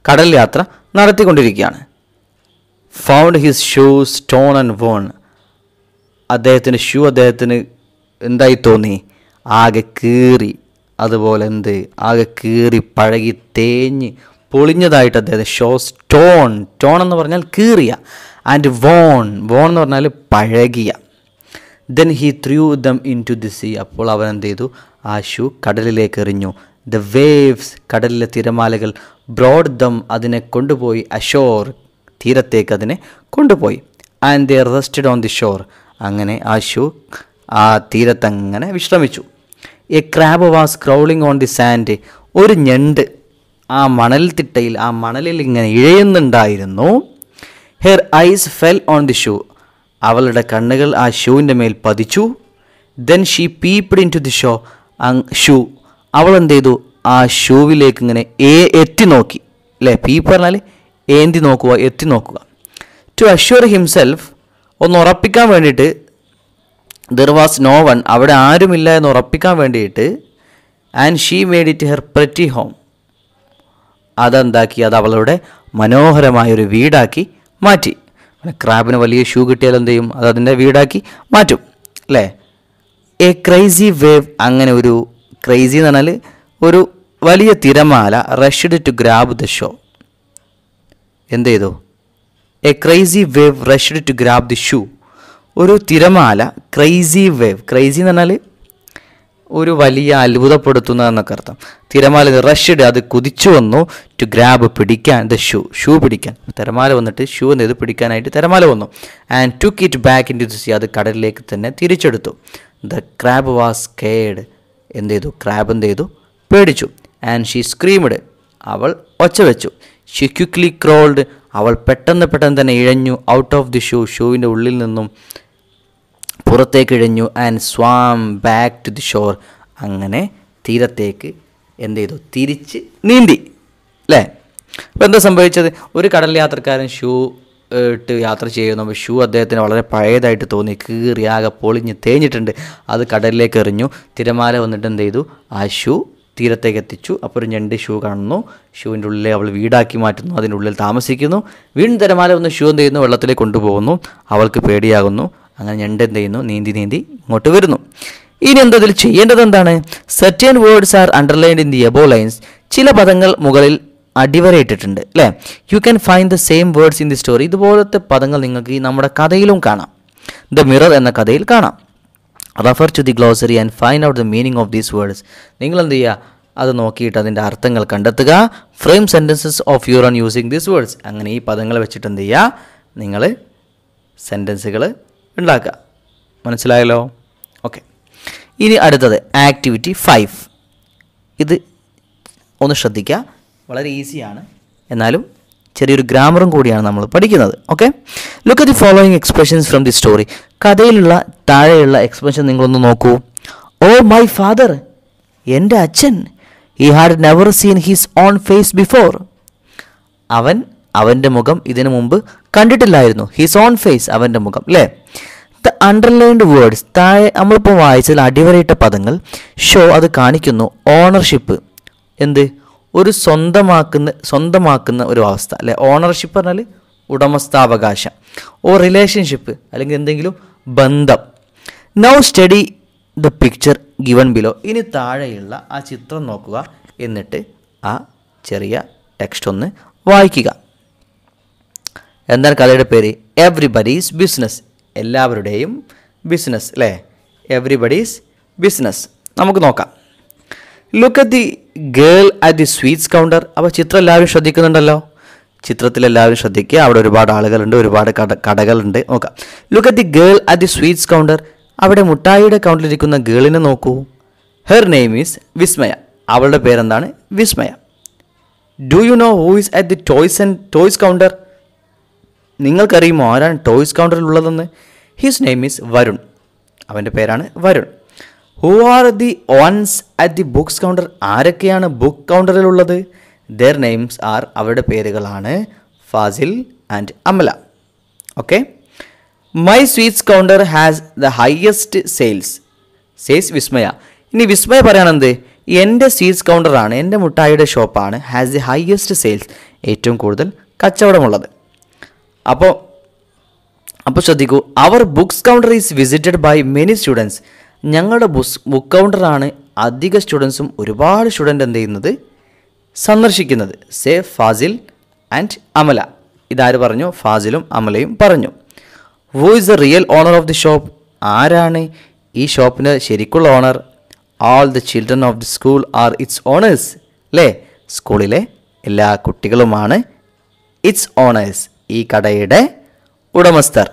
കടൽ യാത്ര നടത്തിക്കൊണ്ടിരിക്കുകയാണ് found his shoes torn and worn അദ്ദേഹത്തിൻ്റെ ഷൂ അദ്ദേഹത്തിന് എന്തായി തോന്നി ആകെ കീറി അതുപോലെ എന്ത് ആകെ കീറി പഴകി തേഞ്ഞ് പൊളിഞ്ഞതായിട്ട് അദ്ദേഹത്തെ ഷോ സ്റ്റോൺ ടോൺ എന്ന് പറഞ്ഞാൽ കീറിയ ആൻഡ് വോൺ വോൺ എന്ന് പറഞ്ഞാൽ പഴകിയ then he threw them into the sea അപ്പോൾ അവൻ എന്ത് ചെയ്തു ആ ഷൂ കടലിലേക്ക് എറിഞ്ഞു ദ വേവ്സ് കടലിലെ തിരമാലകൾ ബ്രോഡ് ദം അതിനെ കൊണ്ടുപോയി അഷോർ തീരത്തേക്ക് അതിനെ കൊണ്ടുപോയി and they rested on the shore അങ്ങനെ ആ ഷൂ ആ തീരത്തങ്ങനെ വിശ്രമിച്ചു a crab was crawling on the sand ഒരു ഞണ്ട് ആ മണൽ തിട്ടയിൽ ആ മണലിൽ ഇങ്ങനെ ഇഴയുന്നുണ്ടായിരുന്നു her eyes fell on the shoe അവളുടെ കണ്ണുകൾ ആ ഷൂവിൻ്റെ മേൽ പതിച്ചു then she peeped into the show shoe അവൾ എന്ത് ചെയ്തു ആ ഷൂവിലേക്ക് ഇങ്ങനെ എത്തി നോക്കി അല്ലേ പീപ്പ് പറഞ്ഞാൽ ഏന്തി നോക്കുക എത്തി നോക്കുക ടു അഷ്യൂർ ഹിംസെൽഫ് ഒന്ന് ഉറപ്പിക്കാൻ വേണ്ടിയിട്ട് ദർ വാസ് നോ വൺ അവിടെ ആരുമില്ല എന്ന് ഉറപ്പിക്കാൻ വേണ്ടിയിട്ട് and she made it her pretty home അതെന്താക്കി അത് അവളുടെ മനോഹരമായൊരു വീടാക്കി മാറ്റി ക്രാബിന് വലിയ ഷൂ കിട്ടിയാൽ എന്ത് ചെയ്യും അത് അതിൻ്റെ വീടാക്കി മാറ്റും അല്ലേ എ ക്രൈസി വേവ് അങ്ങനെ ഒരു ക്രൈസി എന്ന് പറഞ്ഞാൽ ഒരു വലിയ തിരമാല rushed to grab the show എന്ത് ചെയ്തു a crazy wave rushed to grab the shoe ഒരു തിരമാല ക്രൈസി വേവ് ക്രൈസി എന്ന് പറഞ്ഞാൽ ഒരു വലിയ അത്ഭുതപ്പെടുത്തുന്ന എന്നൊക്കെ അർത്ഥം തിരമാല റഷ്ഡ് അത് കുതിച്ചു വന്നു ടു ഗ്രാബ് പിടിക്കാൻ ദ ഷൂ ഷൂ പിടിക്കാൻ തിരമാല വന്നിട്ട് ഷൂ എന്ന് ഇത് പിടിക്കാനായിട്ട് തിരമാല വന്നു and took it back into the sea അത് കടലിലേക്ക് തന്നെ തിരിച്ചെടുത്തു ദ ക്രാബ് വാസ് കെയർഡ് എന്ത് ചെയ്തു ക്രാബ് എന്ത് ചെയ്തു പേടിച്ചു ആൻഡ് ഷീ സ്ക്രീംഡ് അവൾ ഒച്ച വെച്ചു ഷി ക്വിക്ലി ക്രോൾഡ് അവൾ പെട്ടെന്ന് പെട്ടെന്ന് തന്നെ ഇഴഞ്ഞു ഔട്ട് ഓഫ് ദി ഷൂ ഷൂവിൻ്റെ ഉള്ളിൽ നിന്നും പുറത്തേക്ക് ഇഴഞ്ഞു and swam back to the shore അങ്ങനെ തീരത്തേക്ക് എന്ത് ചെയ്തു തിരിച്ച് നീന്തി അല്ലേ അപ്പോൾ എന്താ സംഭവിച്ചത് ഒരു കടൽ യാത്രക്കാരൻ ഷൂ ഇട്ട് യാത്ര ചെയ്യുന്നു അപ്പോൾ ഷൂ അദ്ദേഹത്തിന് വളരെ പഴയതായിട്ട് തോന്നി കീറി ആകെ പൊളിഞ്ഞ് തേഞ്ഞിട്ടുണ്ട് അത് കടലിലേക്ക് എറിഞ്ഞു തിരമാല വന്നിട്ട് എന്ത് ചെയ്തു ആ ഷൂ തീരത്തേക്ക് എത്തിച്ചു അപ്പോൾ ഒരു ഞണ്ട് ഷൂ കാണുന്നു ഷൂവിൻ്റെ ഉള്ളിൽ അവൾ വീടാക്കി മാറ്റുന്നു അതിൻ്റെ ഉള്ളിൽ താമസിക്കുന്നു വീണ്ടും തിരമാല ഒന്ന് ഷൂ എന്ത് ചെയ്യുന്നു വെള്ളത്തിലേക്ക് കൊണ്ടുപോകുന്നു അവൾക്ക് പേടിയാകുന്നു അങ്ങനെ ഞണ്ട് എന്ത് ചെയ്യുന്നു നീന്തി നീന്തി ഇങ്ങോട്ട് വരുന്നു ഇനി എന്തതിൽ ചെയ്യേണ്ടത് എന്താണ് certain words are underlined in the above lines ചില പദങ്ങൾ മുകളിൽ അടിവരയിട്ടിട്ടുണ്ട് അല്ലേ you can find the same words in the story ഇതുപോലത്തെ പദങ്ങൾ നിങ്ങൾക്ക് ഈ നമ്മുടെ കഥയിലും കാണാം ദ മിറർ എന്ന കഥയിൽ കാണാം refer to the glossary and find out the meaning of these words നിങ്ങൾ എന്ത് ചെയ്യുക അത് നോക്കിയിട്ട് അതിൻ്റെ അർത്ഥങ്ങൾ കണ്ടെത്തുക frame sentences of your own using these words അങ്ങനെ ഈ പദങ്ങൾ വെച്ചിട്ട് എന്ത് ചെയ്യുക നിങ്ങൾ സെൻറ്റൻസുകൾ ഉണ്ടാക്കുക മനസ്സിലായല്ലോ ഓക്കെ ഇനി അടുത്തത് ആക്ടിവിറ്റി ഫൈവ് ഇത് ഒന്ന് ശ്രദ്ധിക്കുക വളരെ ഈസിയാണ് എന്നാലും ചെറിയൊരു ഗ്രാമറും കൂടിയാണ് നമ്മൾ പഠിക്കുന്നത് okay look at the following expressions from the story കഥയിലുള്ള താഴെയുള്ള എക്സ്പ്രഷൻ നിങ്ങളൊന്ന് നോക്കൂ ഓ മൈ ഫാദർ എൻ്റെ അച്ഛൻ he had never seen his own face before അവൻ അവൻ്റെ മുഖം ഇതിനു മുമ്പ് കണ്ടിട്ടില്ലായിരുന്നു ഹിസ് ഓൺ ഫേസ് അവൻ്റെ മുഖം അല്ലേ ദ അണ്ടർലൈൻഡ് വേർഡ്സ് താഴെ നമ്മളിപ്പോൾ വായിച്ചതിൽ അടിവരയിട്ട പദങ്ങൾ ഷോ അത് കാണിക്കുന്നു ഓണർഷിപ്പ് എന്ത് ഒരു സ്വന്തമാക്കുന്ന സ്വന്തമാക്കുന്ന ഒരു അവസ്ഥ അല്ലെ ഓണർഷിപ്പ് പറഞ്ഞാൽ ഉടമസ്ഥാവകാശം ഓ റിലേഷൻഷിപ്പ് അല്ലെങ്കിൽ എന്തെങ്കിലും ബന്ധം now study the picture given below ഇനി താഴെയുള്ള ആ ചിത്രം നോക്കുക എന്നിട്ട് ആ ചെറിയ ടെക്സ്റ്റ് ഒന്ന് വായിക്കുക എന്താണ് കഥയുടെ പേര് എവ്രിബഡീസ് ബിസിനസ് എല്ലാവരുടെയും ബിസിനസ് അല്ലേ എവ്രിബഡീസ് ബിസിനസ് നമുക്ക് നോക്കാം look at the girl at the sweets counter അപ്പോൾ ചിത്രം എല്ലാവരും ശ്രദ്ധിക്കുന്നുണ്ടല്ലോ ചിത്രത്തിൽ എല്ലാവരും ശ്രദ്ധിക്കുക അവിടെ ഒരുപാട് ആളുകളുണ്ട് ഒരുപാട് കട കടകളുണ്ട് നോക്കാം look at the girl at the sweets counter അവിടെ മുട്ടായിയുടെ കൗണ്ടിലിരിക്കുന്ന ഗേളിനെ നോക്കൂ ഹർ നെയിം ഈസ് വിസ്മയ അവളുടെ പേരെന്താണ് Vismaya do you know who is at the toys and toys counter നിങ്ങൾക്കറിയുമോ ആരാണ് ടോയ്സ് കൗണ്ടറിൽ ഉള്ളതെന്ന് ഹിസ് നെയിം ഈസ് വരുൺ അവൻ്റെ പേരാണ് Varun who are the ones at the books counter ആരൊക്കെയാണ് ബുക്ക് കൗണ്ടറിലുള്ളത് ദർ നെയിംസ് ആർ അവരുടെ പേരുകളാണ് Fazil and Amala okay my sweets counter has the highest sales sales Vismaya ഇനി വിസ്മയ പറയണെന്ത് എൻ്റെ സ്വീറ്റ്സ് കൗണ്ടറാണ് എൻ്റെ മുട്ടായിയുടെ ഷോപ്പാണ് ഹാസ് ദി ഹയസ്റ്റ് സെയിൽസ് ഏറ്റവും കൂടുതൽ കച്ചവടമുള്ളത് അപ്പോൾ അപ്പോൾ ശ്രദ്ധിക്കൂ അവർ books counter is visited by many students ഞങ്ങളുടെ ബുസ് ബുക്ക് കൗണ്ടറാണ് അധിക സ്റ്റുഡൻസും ഒരുപാട് സ്റ്റുഡൻ്റ് എന്ത് ചെയ്യുന്നത് സന്ദർശിക്കുന്നത് സേ ഫാസിൽ ആൻഡ് അമല ഇതാര് പറഞ്ഞു ഫാസിലും അമലയും പറഞ്ഞു who is the real owner of the shop ആരാണ് ഈ ഷോപ്പിൻ്റെ ശരിക്കുള്ള owner all the children of the school are its owners അല്ലേ സ്കൂളിലെ എല്ലാ കുട്ടികളുമാണ് ഇറ്റ്സ് ഓണേഴ്സ് ഈ കടയുടെ ഉടമസ്ഥർ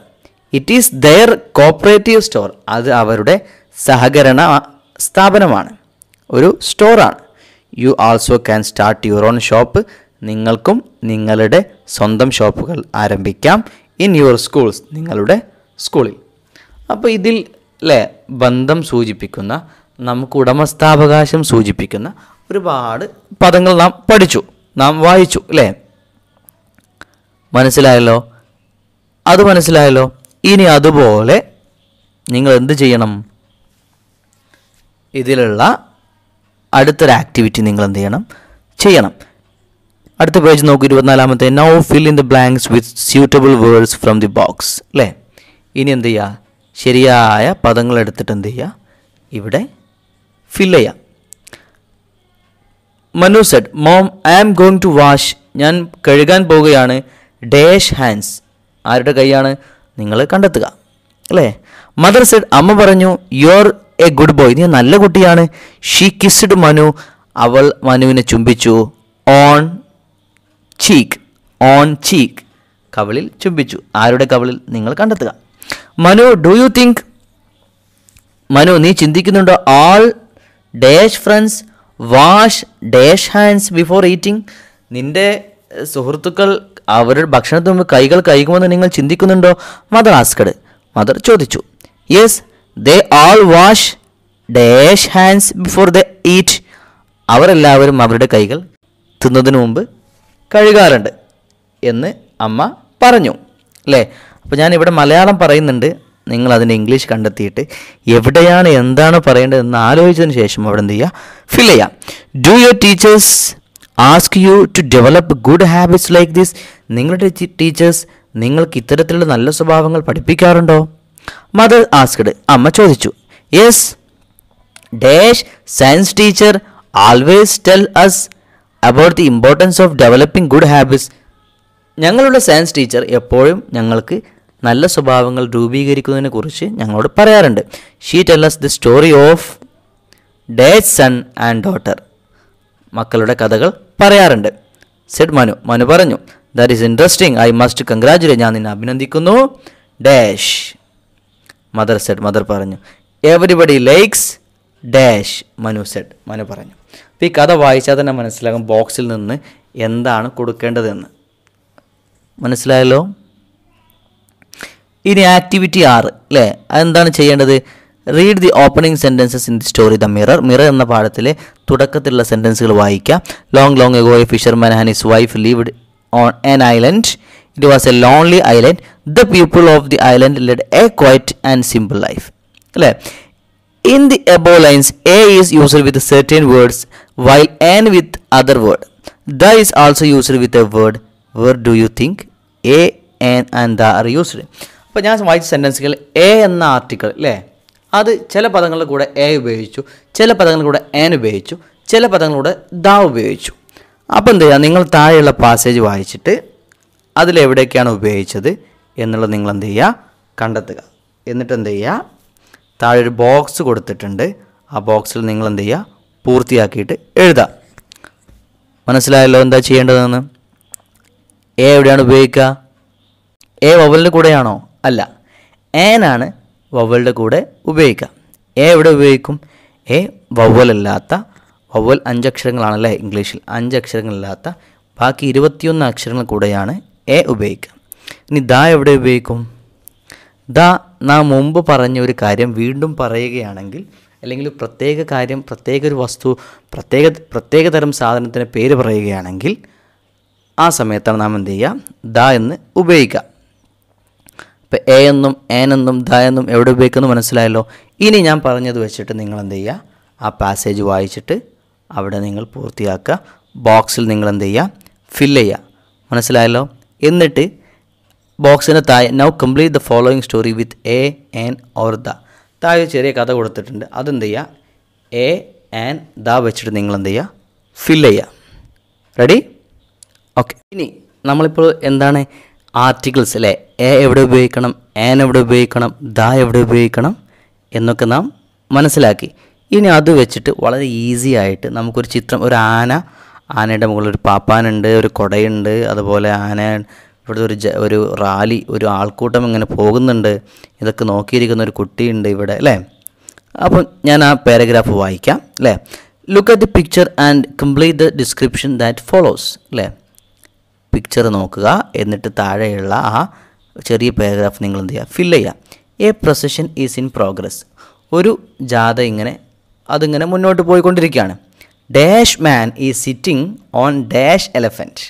it is their cooperative store അത് അവരുടെ സഹകരണ സ്ഥാപനമാണ് ഒരു സ്റ്റോറാണ് you also can start your own shop നിങ്ങൾക്കും നിങ്ങളുടെ സ്വന്തം ഷോപ്പുകൾ ആരംഭിക്കാം ഇൻ യുവർ സ്കൂൾസ് നിങ്ങളുടെ സ്കൂളിൽ അപ്പോൾ ഇതിൽ അല്ലേ ബന്ധം സൂചിപ്പിക്കുന്ന നമുക്ക് ഉടമസ്ഥാവകാശം സൂചിപ്പിക്കുന്ന ഒരുപാട് പദങ്ങൾ നാം പഠിച്ചു നാം വായിച്ചു അല്ലേ മനസ്സിലായല്ലോ അത് മനസ്സിലായല്ലോ ഇനി അതുപോലെ നിങ്ങൾ എന്ത് ചെയ്യണം ഇതിലുള്ള അടുത്തൊരു ആക്ടിവിറ്റി നിങ്ങൾ എന്ത് ചെയ്യണം ചെയ്യണം അടുത്ത പേജ് നോക്കി ഇരുപത്തിനാലാമത്തെ now fill in the blanks with suitable words from the box അല്ലേ ഇനി എന്ത് ചെയ്യുക ശരിയായ പദങ്ങൾ എടുത്തിട്ട് എന്ത് ചെയ്യുക ഇവിടെ ഫിൽ ചെയ്യാം Manu said mom I am going to wash ഞാൻ കഴുകാൻ പോവുകയാണ് ഡാഷ് ഹാൻഡ്സ് ആരുടെ കൈയാണ് നിങ്ങൾ കണ്ടെത്തുക അല്ലേ മദർ സെഡ് അമ്മ പറഞ്ഞു യുവർ എ ഗുഡ് ബോയ് നീ നല്ല കുട്ടിയാണ് ഷീ കിസ്ഡ് മനു അവൾ മനുവിനെ ചുംബിച്ചു ഓൺ ചീക്ക് ഓൺ ചീക്ക് കവളിൽ ചുംബിച്ചു ആരുടെ കവളിൽ നിങ്ങൾ കണ്ടെത്തുക Manu do you think Manu നീ ചിന്തിക്കുന്നുണ്ടോ all dash friends wash dash hands before eating നിന്റെ സുഹൃത്തുക്കൾ അവരുടെ ഭക്ഷണത്തിന് മുമ്പ് കൈകൾ കഴുകുമെന്ന് നിങ്ങൾ ചിന്തിക്കുന്നുണ്ടോ മദർ ആസ്കഡ് മദർ ചോദിച്ചു yes they all wash dash hands before the eat അവരെല്ലാവരും അവരുടെ കൈകൾ തിന്നതിന് മുമ്പ് കഴുകാറുണ്ട് എന്ന് അമ്മ പറഞ്ഞു അല്ലേ അപ്പോൾ ഞാൻ ഇവിടെ മലയാളം പറയുന്നുണ്ട് നിങ്ങൾ അതിൻ്റെ ഇംഗ്ലീഷ് കണ്ടെത്തിയിട്ട് എവിടെയാണ് എന്താണ് പറയേണ്ടതെന്ന് ആലോചിച്ചതിന് ശേഷം അവിടെ എന്ത് ചെയ്യുക ഫിൽ ചെയ്യാം do your teachers ask you to develop good habits like this നിങ്ങളുടെ ടീച്ചേഴ്സ് നിങ്ങൾക്ക് ഇത്തരത്തിലുള്ള നല്ല സ്വഭാവങ്ങൾ പഠിപ്പിക്കാറുണ്ടോ മദർ ആസ്ക്ഡ് അമ്മ ചോദിച്ചു yes dash science teacher always tell us about the importance of developing good habits ഞങ്ങളുടെ സയൻസ് ടീച്ചർ എപ്പോഴും ഞങ്ങൾക്ക് നല്ല സ്വഭാവങ്ങൾ രൂപീകരിക്കുന്നതിനെ കുറിച്ച് ഞങ്ങളോട് പറയാറുണ്ട് she tell us the story of dash son and daughter മക്കളുടെ കഥകൾ പറയാറുണ്ട് സെഡ് മനു മനു പറഞ്ഞു that is interesting I must congratulate ഞാൻ നിന്നെ അഭിനന്ദിക്കുന്നു ഡാഷ് മദർ സെഡ് മദർ പറഞ്ഞു everybody likes dash Manu said Manu പറഞ്ഞു അപ്പോൾ ഈ കഥ വായിച്ചാൽ തന്നെ മനസ്സിലാകും ബോക്സിൽ നിന്ന് എന്താണ് കൊടുക്കേണ്ടതെന്ന് മനസ്സിലായല്ലോ ഇനി ആക്ടിവിറ്റി ആറ് അല്ലേ അതെന്താണ് ചെയ്യേണ്ടത് read the opening sentences in the story the mirror mirror എന്ന പാഠത്തിലെ തുടക്കത്തിലുള്ള സെൻറ്റൻസുകൾ വായിക്കുക long long ago a fisherman and his wife lived on an island it was a lonely island the people of the island led a quiet and simple life അല്ലേ in the above lines a is used with certain words while and with other word the is also used with a word where do you think a an and the are used അപ്പോൾ ഞാൻ വായിച്ച സെൻറ്റൻസുകൾ എ എന്ന ആർട്ടിക്കിൾ അല്ലേ അത് ചില പദങ്ങളുടെ കൂടെ എ ഉപയോഗിച്ചു ചില പദങ്ങളുടെ കൂടെ ആൻ ഉപയോഗിച്ചു ചില പദങ്ങളുടെ ദ ഉപയോഗിച്ചു അപ്പോൾ എന്ത് ചെയ്യുക നിങ്ങൾ താഴെയുള്ള പാസേജ് വായിച്ചിട്ട് അതിലെവിടെയൊക്കെയാണ് ഉപയോഗിച്ചത് എന്നുള്ളത് നിങ്ങൾ എന്ത് ചെയ്യുക കണ്ടെത്തുക എന്നിട്ട് എന്ത് ചെയ്യുക താഴെ ഒരു ബോക്സ് കൊടുത്തിട്ടുണ്ട് ആ ബോക്സിൽ നിങ്ങൾ എന്ത് ചെയ്യുക പൂർത്തിയാക്കിയിട്ട് എഴുതുക മനസ്സിലായല്ലോ എന്താ ചെയ്യേണ്ടതെന്ന് എ എവിടെയാണ് ഉപയോഗിക്കുക എ വവലിൻ്റെ കൂടെയാണോ അല്ല ഏനാണ് വവലിൻ്റെ കൂടെ ഉപയോഗിക്കുക എ എവിടെ ഉപയോഗിക്കും എ വവലല്ലാത്ത വവൽ അഞ്ചക്ഷരങ്ങളാണല്ലേ ഇംഗ്ലീഷിൽ അഞ്ചക്ഷരങ്ങളില്ലാത്ത ബാക്കി ഇരുപത്തിയൊന്ന് അക്ഷരങ്ങൾ കൂടെയാണ് എ ഉപയോഗിക്കുക ഇനി ദാ എവിടെ ഉപയോഗിക്കും ദാ നാം മുമ്പ് പറഞ്ഞ ഒരു കാര്യം വീണ്ടും പറയുകയാണെങ്കിൽ അല്ലെങ്കിൽ പ്രത്യേക കാര്യം പ്രത്യേക ഒരു വസ്തു പ്രത്യേക പ്രത്യേക തരം സാധനത്തിന് പേര് പറയുകയാണെങ്കിൽ ആ സമയത്താണ് നാം എന്ത് ചെയ്യുക ദ എന്ന് ഉപയോഗിക്കുക ഇപ്പം എ എന്നും എന്നും ദ എന്നും എവിടെ ഉപയോഗിക്കുന്നു മനസ്സിലായല്ലോ ഇനി ഞാൻ പറഞ്ഞത് വെച്ചിട്ട് നിങ്ങൾ എന്ത് ചെയ്യുക ആ പാസേജ് വായിച്ചിട്ട് അവിടെ നിങ്ങൾ പൂർത്തിയാക്കുക ബോക്സിൽ നിങ്ങൾ എന്ത് ചെയ്യുക ഫില്ല് ചെയ്യുക മനസ്സിലായല്ലോ എന്നിട്ട് ബോക്സിന് താഴെ now complete the following story with a and or the താഴെ ചെറിയ കഥ കൊടുത്തിട്ടുണ്ട് അതെന്ത് ചെയ്യുക എ ആൻഡ് ദ വെച്ചിട്ട് നിങ്ങൾ എന്ത് ചെയ്യുക ഫിൽ ചെയ്യുക റെഡി ഓക്കെ ഇനി നമ്മളിപ്പോൾ എന്താണ് ആർട്ടിക്കിൾസ് അല്ലേ എ എവിടെ ഉപയോഗിക്കണം ആൻ എവിടെ ഉപയോഗിക്കണം ദ എവിടെ ഉപയോഗിക്കണം എന്നൊക്കെ നാം മനസ്സിലാക്കി ഇനി അത് വെച്ചിട്ട് വളരെ ഈസി ആയിട്ട് നമുക്കൊരു ചിത്രം ഒരു ആന ആനയുടെ മുകളിൽ ഒരു പാപ്പാനുണ്ട് ഒരു കൊടയുണ്ട് അതുപോലെ ആന ഇവിടുത്തെ ഒരു ജ ഒരു റാലി ഒരു ആൾക്കൂട്ടം ഇങ്ങനെ പോകുന്നുണ്ട് ഇതൊക്കെ നോക്കിയിരിക്കുന്ന ഒരു കുട്ടിയുണ്ട് ഇവിടെ അല്ലേ അപ്പോൾ ഞാൻ ആ പാരഗ്രാഫ് വായിക്കാം അല്ലേ look at the picture and complete the description that follows അല്ലേ പിക്ചർ നോക്കുക എന്നിട്ട് താഴെയുള്ള ആ ചെറിയ പാരഗ്രാഫ് നിങ്ങൾ എന്ത് ചെയ്യുക ഫില്ല് ചെയ്യുക a procession is in progress ഒരു ജാത ഇങ്ങനെ അതിങ്ങനെ മുന്നോട്ട് പോയിക്കൊണ്ടിരിക്കുകയാണ് dash man is sitting on dash elephant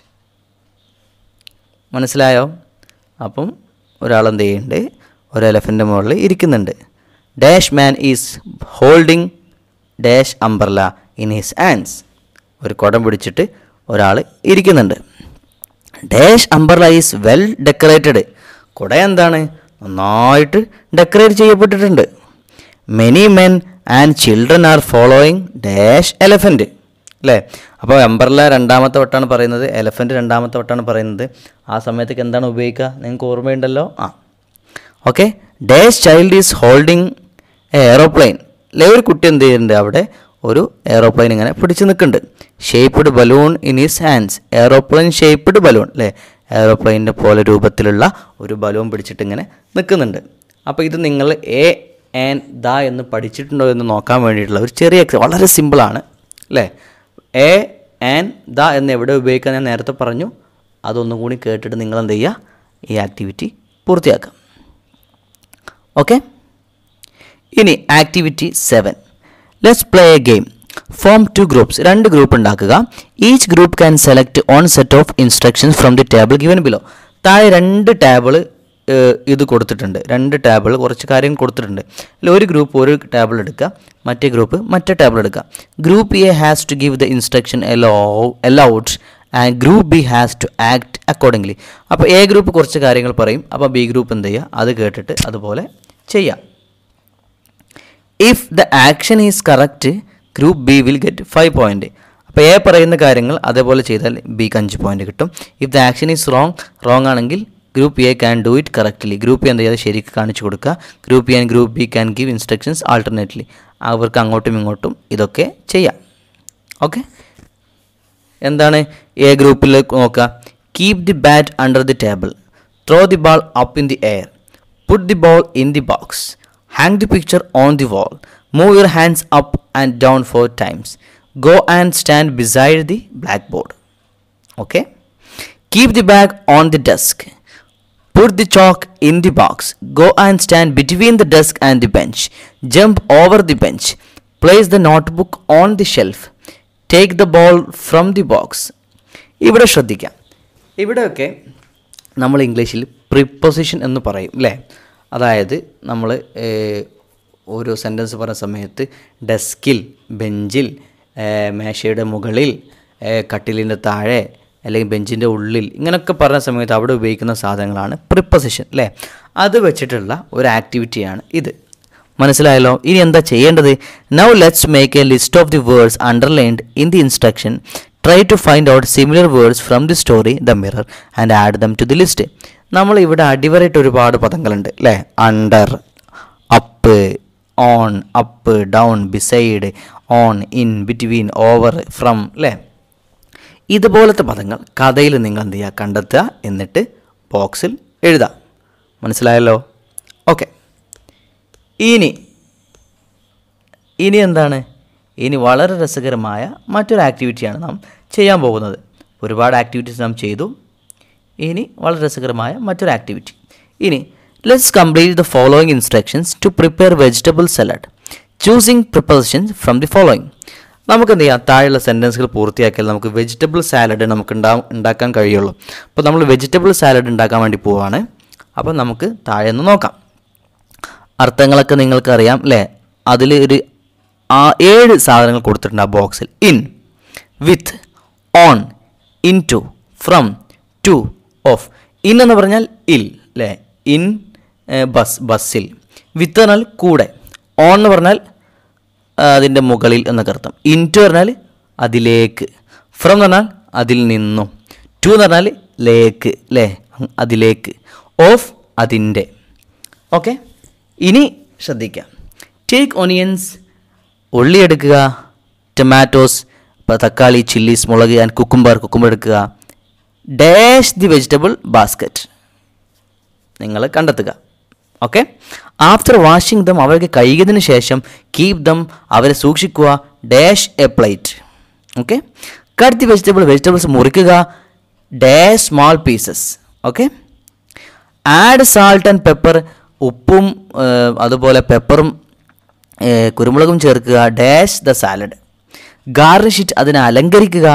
മനസ്സിലായോ അപ്പം ഒരാളെന്ത് ചെയ്യുന്നുണ്ട് ഒരു എലഫൻ്റെ മുകളിൽ ഇരിക്കുന്നുണ്ട് dash man is holding dash umbrella in his hands ഒരു കുടം പിടിച്ചിട്ട് ഒരാൾ ഇരിക്കുന്നുണ്ട് dash umbrella is well decorated കുട എന്താണ് നന്നായിട്ട് ഡെക്കറേറ്റ് ചെയ്യപ്പെട്ടിട്ടുണ്ട് many men and children are following dash elephant അല്ലേ അപ്പോൾ എംബറിലെ രണ്ടാമത്തെ വട്ടാണ് പറയുന്നത് എലഫൻറ്റ് രണ്ടാമത്തെ വട്ടാണ് പറയുന്നത് ആ സമയത്തേക്ക് എന്താണ് ഉപയോഗിക്കുക നിങ്ങൾക്ക് ഓർമ്മയുണ്ടല്ലോ ആ okay dash child is holding a aeroplane അല്ലേ ഒരു കുട്ടി എന്ത് ചെയ്യുന്നുണ്ട് അവിടെ ഒരു എയറോപ്ലെയിൻ ഇങ്ങനെ പിടിച്ച് നിൽക്കുന്നുണ്ട് shaped balloon in his hands aeroplane shaped balloon അല്ലേ എയറോപ്ലെയിൻ്റെ പോലെ രൂപത്തിലുള്ള ഒരു ബലൂൺ പിടിച്ചിട്ട് ഇങ്ങനെ നിൽക്കുന്നുണ്ട് അപ്പോൾ ഇത് നിങ്ങൾ എ ആൻഡ് ദ എന്ന് പഠിച്ചിട്ടുണ്ടോ എന്ന് നോക്കാൻ വേണ്ടിയിട്ടുള്ള ഒരു ചെറിയ വളരെ സിമ്പിളാണ് അല്ലേ എ ആൻഡ് ദ എന്ന് എവിടെ ഉപയോഗിക്കാൻ ഞാൻ നേരത്തെ പറഞ്ഞു അതൊന്നും കൂടി കേട്ടിട്ട് നിങ്ങൾ എന്ത് ചെയ്യുക ഈ ആക്ടിവിറ്റി പൂർത്തിയാക്കാം ഓക്കെ ഇനി activity seven let's play a game form two groups രണ്ട് ഗ്രൂപ്പ് ഉണ്ടാക്കുക each group can select one set of instructions from the table given below താഴെ രണ്ട് ടേബിള് ഇത് കൊടുത്തിട്ടുണ്ട് രണ്ട് ടേബിൾ കുറച്ച് കാര്യം കൊടുത്തിട്ടുണ്ട് അല്ലെങ്കിൽ ഒരു ഗ്രൂപ്പ് ഒരു ടേബിൾ എടുക്കുക മറ്റേ ഗ്രൂപ്പ് മറ്റേ ടേബിൾ എടുക്കുക group A has to give the instruction aloud aloud and group B has to act accordingly അപ്പോൾ എ ഗ്രൂപ്പ് കുറച്ച് കാര്യങ്ങൾ പറയും അപ്പോൾ ബി ഗ്രൂപ്പ് എന്ത് ചെയ്യുക അത് കേട്ടിട്ട് അതുപോലെ ചെയ്യാം if the action is correct group B will get five point അപ്പോൾ എ പറയുന്ന കാര്യങ്ങൾ അതേപോലെ ചെയ്താൽ ബിക്ക് അഞ്ച് പോയിൻ്റ് കിട്ടും if the action is wrong wrong ആണെങ്കിൽ group A can do it correctly group A എന്താ ചെയ്യാതെ ശരിക്ക് കാണിച്ചു കൊടുക്കുക group A and group B can give instructions alternately അവർക്ക് അങ്ങോട്ടും ഇങ്ങോട്ടും ഇതൊക്കെ ചെയ്യാം ഓക്കെ എന്താണ് എ ഗ്രൂപ്പിൽ നോക്കുക keep the bat under the table throw the ball up in the air put the ball in the box hang the picture on the wall move your hands up and down four times go and stand beside the blackboard okay keep the bag on the desk Put the chalk in the box. Go and stand between the desk and the bench. Jump over the bench. Place the notebook on the shelf. Take the ball from the box. ഇവിടെ ശ്രദ്ധിക്കാം ഇവിടെയൊക്കെ നമ്മൾ ഇംഗ്ലീഷിൽ പ്രിപ്പൊസിഷൻ എന്ന് പറയും അല്ലേ അതായത് നമ്മൾ ഓരോ സെൻറ്റൻസ് പറയുന്ന സമയത്ത് ഡെസ്കിൽ ബെഞ്ചിൽ മേശയുടെ മുകളിൽ കട്ടിലിൻ്റെ താഴെ അല്ലെങ്കിൽ ബെഞ്ചിൻ്റെ ഉള്ളിൽ ഇങ്ങനെയൊക്കെ പറഞ്ഞ സമയത്ത് അവിടെ ഉപയോഗിക്കുന്ന സാധനങ്ങളാണ് പ്രിപ്പസിഷൻ അല്ലേ അത് വെച്ചിട്ടുള്ള ഒരു ആക്ടിവിറ്റിയാണ് ഇത് മനസ്സിലായല്ലോ ഇനി എന്താ ചെയ്യേണ്ടത് now let's make a list of the words underlined in the instruction try to find out similar words from the story the mirror and add them to the list നമ്മൾ ഇവിടെ അടിവരായിട്ട് ഒരുപാട് പദങ്ങളുണ്ട് അല്ലേ under up on up down beside on in between over from അല്ലേ ഇതുപോലത്തെ പദങ്ങൾ കഥയിൽ നിങ്ങൾ എന്ത് ചെയ്യുക കണ്ടെത്തുക എന്നിട്ട് ബോക്സിൽ എഴുതാം മനസ്സിലായല്ലോ ഓക്കെ ഇനി ഇനി എന്താണ് ഇനി വളരെ രസകരമായ മറ്റൊരു ആക്ടിവിറ്റിയാണ് നാം ചെയ്യാൻ പോകുന്നത് ഒരുപാട് ആക്ടിവിറ്റീസ് നാം ചെയ്തു ഇനി വളരെ രസകരമായ മറ്റൊരു ആക്ടിവിറ്റി ഇനി let's complete the following instructions to prepare vegetable salad choosing preparations from the following നമുക്ക് എന്ത് ചെയ്യാം താഴെയുള്ള സെൻറ്റൻസുകൾ പൂർത്തിയാക്കിയാൽ നമുക്ക് വെജിറ്റബിൾ സാലഡ് നമുക്ക് ഉണ്ടാക്കാൻ കഴിയുള്ളൂ അപ്പോൾ നമ്മൾ വെജിറ്റബിൾ സാലഡ് ഉണ്ടാക്കാൻ വേണ്ടി പോവുകയാണ് അപ്പോൾ നമുക്ക് താഴെ നിന്ന് നോക്കാം അർത്ഥങ്ങളൊക്കെ നിങ്ങൾക്കറിയാം അല്ലേ അതിൽ ഒരു ആ ഏഴ് സാധനങ്ങൾ കൊടുത്തിട്ടുണ്ട് ആ ബോക്സിൽ in with on in to from to off in എന്ന് പറഞ്ഞാൽ ഇൽ അല്ലേ ഇൻ ബസ് ബസ്സിൽ വിത്ത് എന്നാൽ കൂടെ ഓൺ എന്ന് പറഞ്ഞാൽ അതിൻ്റെ മുകളിൽ എന്നൊക്കെ അർത്ഥം ടു പറഞ്ഞാൽ അതിലേക്ക് ഫ്രം എന്ന് പറഞ്ഞാൽ അതിൽ നിന്നും ടു എന്ന് പറഞ്ഞാൽ ലേക്ക് അല്ലേ അതിലേക്ക് ഓഫ് അതിൻ്റെ ഓക്കെ ഇനി ശ്രദ്ധിക്കാം ടേക്ക് ഓണിയൻസ് ഉള്ളിയെടുക്കുക എടുക്കുക ടൊമാറ്റോസ് തക്കാളി ചില്ലീസ് മുളക് ഞാൻ കുക്കുംബർ കുക്കുംബർ എടുക്കുക ഡാഷ് ദി വെജിറ്റബിൾ ബാസ്ക്കറ്റ് നിങ്ങൾ കണ്ടെത്തുക ഓക്കെ ആഫ്റ്റർ വാഷിംഗ് ദം അവർക്ക് കഴുകിയതിന് ശേഷം കീപ് ദം അവരെ സൂക്ഷിക്കുക dash a plate okay cut vegetable vegetables മുറിക്കുക dash small pieces okay add salt and pepper ഉപ്പും അതുപോലെ പെപ്പറും കുരുമുളകും ചേർക്കുക ഡാഷ് ദ സാലഡ് ഗാർണിഷിറ്റ് അതിനെ അലങ്കരിക്കുക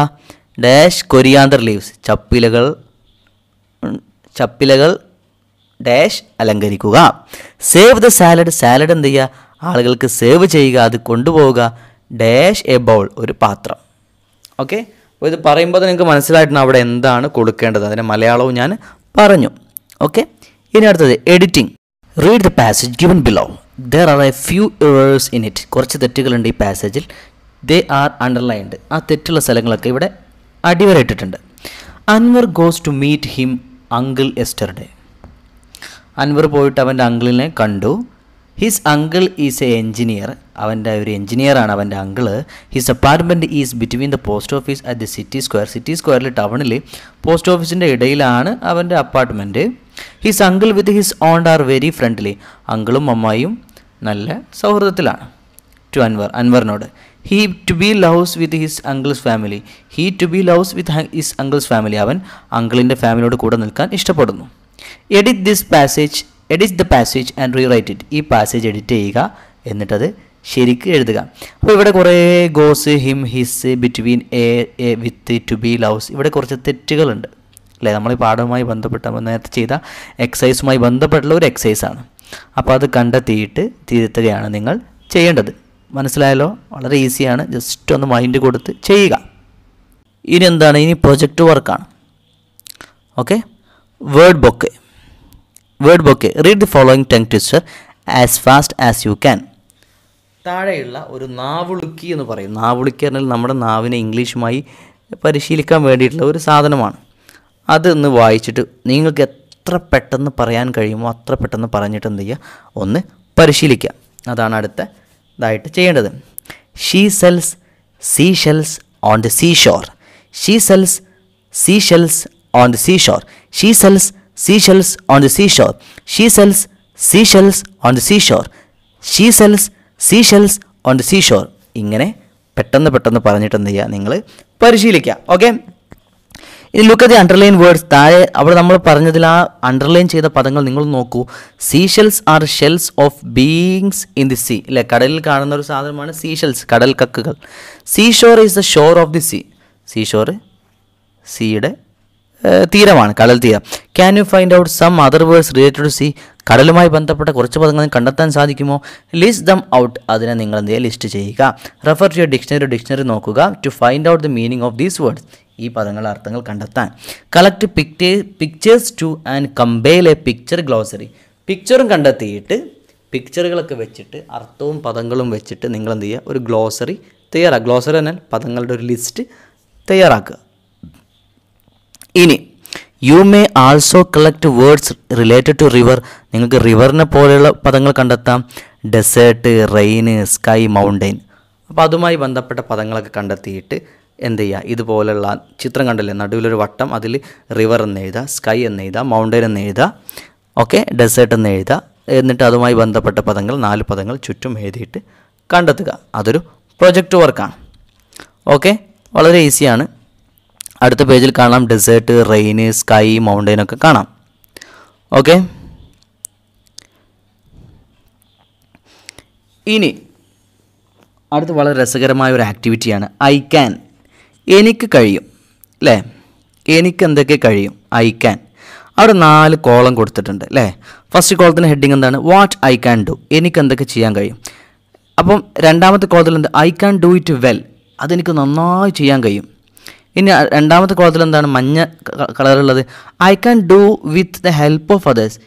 ഡാഷ് കൊരിയാന്തർ ലീവ്സ് ചപ്പിലകൾ ചപ്പിലകൾ ഡാഷ് അലങ്കരിക്കുക സേവ് ദ സാലഡ് സാലഡ് എന്ത് ചെയ്യുക ആളുകൾക്ക് സേവ് ചെയ്യുക അത് കൊണ്ടുപോവുക ഡാഷ് എ ബൗൾ ഒരു പാത്രം ഓക്കെ അപ്പോൾ ഇത് പറയുമ്പോൾ നിങ്ങൾക്ക് മനസ്സിലായിട്ടുണ്ട് അവിടെ എന്താണ് കൊടുക്കേണ്ടത് അതിൻ്റെ മലയാളവും ഞാൻ പറഞ്ഞു ഓക്കെ ഇനി അടുത്തത് editing read the passage given below there are a few errors in it കുറച്ച് തെറ്റുകളുണ്ട് ഈ പാസേജിൽ ദേ ആർ അണ്ടർലൈൻഡ് ആ തെറ്റുള്ള സ്ഥലങ്ങളൊക്കെ ഇവിടെ അടിവരയിട്ടിട്ടുണ്ട് Anwar goes to meet him uncle yesterday Anwar പോയിട്ട് അവൻ്റെ അങ്കിളിനെ കണ്ടു his uncle is a engineer അവൻ്റെ ഒരു എഞ്ചിനീയറാണ് അവൻ്റെ uncle his apartment is between the post office at the city square city സ്ക്വയറിൽ ടൗണിൽ പോസ്റ്റ് ഓഫീസിൻ്റെ ഇടയിലാണ് അവൻ്റെ apartment his uncle with his aunt are very friendly അങ്കിളും അമ്മായും നല്ല സൗഹൃദത്തിലാണ് ടു അൻവർ അൻവറിനോട് he to be loves with his uncle's family he to be loves with his uncle's family അവൻ അങ്കിളിൻ്റെ ഫാമിലിയോട് കൂടെ നിൽക്കാൻ ഇഷ്ടപ്പെടുന്നു edit this passage edit the passage and rewrite it ഈ പാസേജ് എഡിറ്റ് ചെയ്യുക എന്നിട്ടത് ശരിക്ക് എഴുതുക അപ്പോൾ ഇവിടെ കുറേ goes him his between a a with to be loves ഇവിടെ കുറച്ച് തെറ്റുകളുണ്ട് അല്ലേ നമ്മൾ ഈ പാഠവുമായി ബന്ധപ്പെട്ട നേരത്തെ ചെയ്ത എക്സസൈസുമായി ബന്ധപ്പെട്ടുള്ള ഒരു എക്സസൈസാണ് അപ്പോൾ അത് കണ്ടെത്തിയിട്ട് തിരുത്തുകയാണ് നിങ്ങൾ ചെയ്യേണ്ടത് മനസ്സിലായല്ലോ വളരെ ഈസിയാണ് ജസ്റ്റ് ഒന്ന് മൈൻഡ് കൊടുത്ത് ചെയ്യുക ഇനി എന്താണ് ഇനി പ്രൊജക്റ്റ് വർക്കാണ് okay word book word book read the following tongue twister as fast as you can താഴെയുള്ള ഒരു നാവുളുക്കി എന്ന് പറയും നാവുളുക്കി പറഞ്ഞാൽ നമ്മുടെ നാവിനെ ഇംഗ്ലീഷുമായി പരിശീലിക്കാൻ വേണ്ടിയിട്ടുള്ള ഒരു സാധനമാണ് അതൊന്ന് വായിച്ചിട്ട് നിങ്ങൾക്ക് എത്ര പെട്ടെന്ന് പറയാൻ കഴിയുമോ അത്ര പെട്ടെന്ന് പറഞ്ഞിട്ട് എന്ത് ചെയ്യുക ഒന്ന് പരിശീലിക്കുക അതാണ് അടുത്ത ഇതായിട്ട് ചെയ്യേണ്ടത് she sells seashells on the seashore she sells seashells on the seashore she sells seashells on the seashore. She sells seashells on the seashore. She sells seashells on the seashore. ഇങ്ങനെ പെട്ടെന്ന് പെട്ടെന്ന് പറഞ്ഞിട്ട് എന്ത് ചെയ്യുക നിങ്ങൾ പരിശീലിക്കുക ഓക്കെ ഇനി ലുക്ക് ദി അണ്ടർലൈൻ വേർഡ്സ് താഴെ അവിടെ നമ്മൾ പറഞ്ഞതിൽ ആ അണ്ടർലൈൻ ചെയ്ത പദങ്ങൾ നിങ്ങൾ നോക്കൂ seashells are shells of beings in the sea അല്ലേ കടലിൽ കാണുന്ന ഒരു സാധനമാണ് സീഷെൽസ് കടൽ കക്കുകൾ seashore is the shore of the sea seashore സീയുടെ തീരമാണ് കടൽ തീരം can you find out some other words related to sea കടലുമായി ബന്ധപ്പെട്ട കുറച്ച് പദങ്ങൾ കണ്ടെത്താൻ സാധിക്കുമോ ലിസ്റ്റ് ദം ഔട്ട് അതിനെ നിങ്ങൾ എന്ത് ലിസ്റ്റ് ചെയ്യുക refer to your dictionary dictionary നോക്കുക to find out the meaning of these words ഈ പദങ്ങളുടെ അർത്ഥങ്ങൾ കണ്ടെത്താൻ collect picture pictures to and compare a picture glossary പിക്ചറും കണ്ടെത്തിയിട്ട് പിക്ചറുകളൊക്കെ വെച്ചിട്ട് അർത്ഥവും പദങ്ങളും വെച്ചിട്ട് നിങ്ങൾ എന്ത് ചെയ്യുക ഒരു ഗ്ലോസറി തയ്യാറാക്കുക ഗ്ലോസറി എന്നാൽ പദങ്ങളുടെ ഒരു ലിസ്റ്റ് തയ്യാറാക്കുക ഇനി you may also collect words related to river നിങ്ങൾക്ക് റിവറിനെ പോലെയുള്ള പദങ്ങൾ കണ്ടെത്താം ഡെസേർട്ട് റെയിന് സ്കൈ മൗണ്ടൈൻ അപ്പോൾ അതുമായി ബന്ധപ്പെട്ട പദങ്ങളൊക്കെ കണ്ടെത്തിയിട്ട് എന്ത് ചെയ്യുക ഇതുപോലെയുള്ള ചിത്രം കണ്ടല്ലേ നടുവിലൊരു വട്ടം അതിൽ റിവർ എന്ന് എഴുതുക സ്കൈ എന്ന് എഴുതുക മൗണ്ടൈൻ എന്ന് എഴുതുക ഓക്കെ ഡെസേർട്ട് എന്ന് എഴുതുക എന്നിട്ട് അതുമായി ബന്ധപ്പെട്ട പദങ്ങൾ നാല് പദങ്ങൾ ചുറ്റും എഴുതിയിട്ട് കണ്ടെത്തുക അതൊരു പ്രൊജക്റ്റ് വർക്കാണ് ഓക്കെ വളരെ ഈസിയാണ് അടുത്ത പേജിൽ കാണാം ഡെസേർട്ട് റെയിന് സ്കൈ മൗണ്ടെയിൻ ഒക്കെ കാണാം ഓക്കെ ഇനി അടുത്ത് വളരെ രസകരമായ ഒരു ആക്ടിവിറ്റിയാണ് ഐ ക്യാൻ എനിക്ക് കഴിയും അല്ലേ എനിക്ക് എന്തൊക്കെ കഴിയും ഐ ക്യാൻ അവിടെ നാല് കോളം കൊടുത്തിട്ടുണ്ട് അല്ലേ ഫസ്റ്റ് കോളത്തിൻ്റെ ഹെഡിങ് എന്താണ് വാട്ട് ഐ ക്യാൻ ഡു എനിക്ക് എന്തൊക്കെ ചെയ്യാൻ കഴിയും അപ്പം രണ്ടാമത്തെ കോളത്തിൽ എന്താ I can do it well അതെനിക്ക് നന്നായി ചെയ്യാൻ കഴിയും ഇനി രണ്ടാമത്തെ കോളത്തിൽ എന്താണ് മഞ്ഞ കളറുള്ളത് I can do with the help of others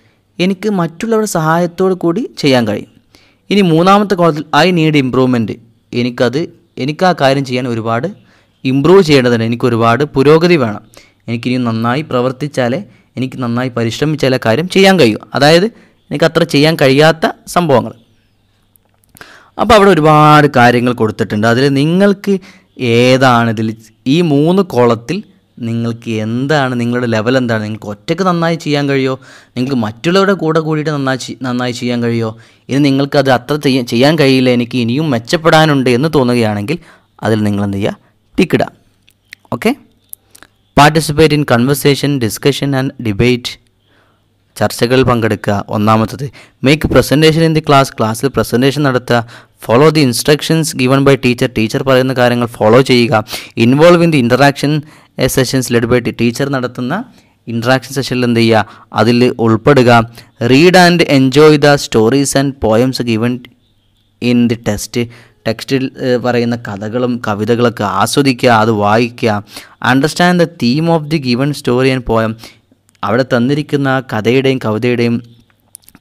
എനിക്ക് മറ്റുള്ളവരുടെ സഹായത്തോടു കൂടി ചെയ്യാൻ കഴിയും ഇനി മൂന്നാമത്തെ കോളത്തിൽ ഐ നീഡ് ഇമ്പ്രൂവ്മെൻറ്റ് എനിക്കത് എനിക്ക് ആ കാര്യം ചെയ്യാൻ ഒരുപാട് ഇമ്പ്രൂവ് ചെയ്യേണ്ടതുണ്ട് എനിക്ക് ഒരുപാട് പുരോഗതി വേണം എനിക്കിനി നന്നായി പ്രവർത്തിച്ചാലേ എനിക്ക് നന്നായി പരിശ്രമിച്ചാലേ കാര്യം ചെയ്യാൻ കഴിയൂ അതായത് എനിക്ക് അത്ര ചെയ്യാൻ കഴിയാത്ത സംഭവങ്ങൾ അപ്പോൾ അവിടെ ഒരുപാട് കാര്യങ്ങൾ കൊടുത്തിട്ടുണ്ട് അതിൽ നിങ്ങൾക്ക് ഏതാണ് ഇതിൽ ഈ മൂന്ന് കോളത്തിൽ നിങ്ങൾക്ക് എന്താണ് നിങ്ങളുടെ ലെവൽ എന്താണ് നിങ്ങൾക്ക് ഒറ്റയ്ക്ക് നന്നായി ചെയ്യാൻ കഴിയോ നിങ്ങൾക്ക് മറ്റുള്ളവരുടെ കൂടെ കൂടിയിട്ട് നന്നായി നന്നായി ചെയ്യാൻ കഴിയോ ഇനി അത് അത്ര ചെയ്യാൻ കഴിയില്ല എനിക്ക് ഇനിയും മെച്ചപ്പെടാനുണ്ട് എന്ന് തോന്നുകയാണെങ്കിൽ അതിൽ നിങ്ങൾ എന്ത് ചെയ്യുക ടിക്കിടുക okay participate in conversation discussion and debate ചർച്ചകളിൽ പങ്കെടുക്കുക ഒന്നാമത്തത് make presentation in the class ക്ലാസ്സിൽ പ്രസൻറ്റേഷൻ നടത്തുക follow the instructions given by teacher teacher പറയുന്ന കാര്യങ്ങൾ ഫോളോ ചെയ്യുക involve in the interaction sessions led by teacher നടത്തുന്ന ഇൻട്രാക്ഷൻ സെഷനിൽ എന്ത് ചെയ്യുക അതിൽ ഉൾപ്പെടുക read and enjoy the stories and poems given in the test ടെക്സ്റ്റിൽ പറയുന്ന കഥകളും കവിതകളൊക്കെ ആസ്വദിക്കുക അത് വായിക്കുക understand the theme of the given story and poem അവിടെ തന്നിരിക്കുന്ന കഥയുടെയും കവിതയുടെയും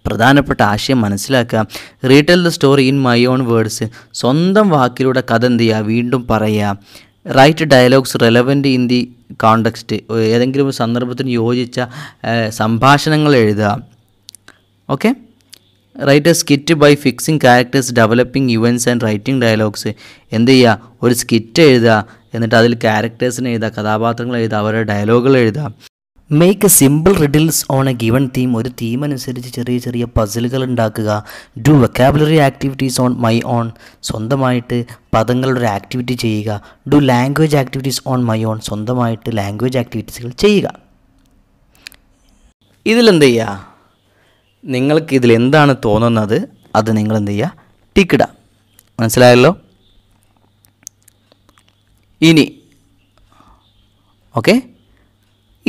പ്രധാനപ്പെട്ട ആശയം മനസ്സിലാക്കുക retell the story in my own words സ്വന്തം വാക്കിലൂടെ കഥ എന്ത് ചെയ്യുക വീണ്ടും പറയുക write dialogues relevant in the context ഏതെങ്കിലും സന്ദർഭത്തിന് യോജിച്ച സംഭാഷണങ്ങൾ എഴുതുക okay write a skit by fixing characters developing events and writing dialogues എന്ത് ചെയ്യുക ഒരു സ്കിറ്റ് എഴുതുക എന്നിട്ട് അതിൽ ക്യാരക്ടേഴ്സിനെ എഴുതുക കഥാപാത്രങ്ങൾ എഴുതുക അവരുടെ ഡയലോഗുകൾ എഴുതുക make simple riddles on a given theme ഒരു തീം അനുസരിച്ച് ചെറിയ ചെറിയ പസിലുകൾ ഉണ്ടാക്കുക do vocabulary activities on my own സ്വന്തമായിട്ട് പദങ്ങളുടെ ഒരു ആക്ടിവിറ്റി ചെയ്യുക do language activities on my own സ്വന്തമായിട്ട് ലാംഗ്വേജ് ആക്ടിവിറ്റീസുകൾ ചെയ്യുക ഇതിലെന്ത് ചെയ്യുക നിങ്ങൾക്ക് ഇതിൽ എന്താണ് തോന്നുന്നത് അത് നിങ്ങൾ എന്ത് ചെയ്യുക ടിക്കിടുക മനസ്സിലായല്ലോ ഇനി ഓക്കേ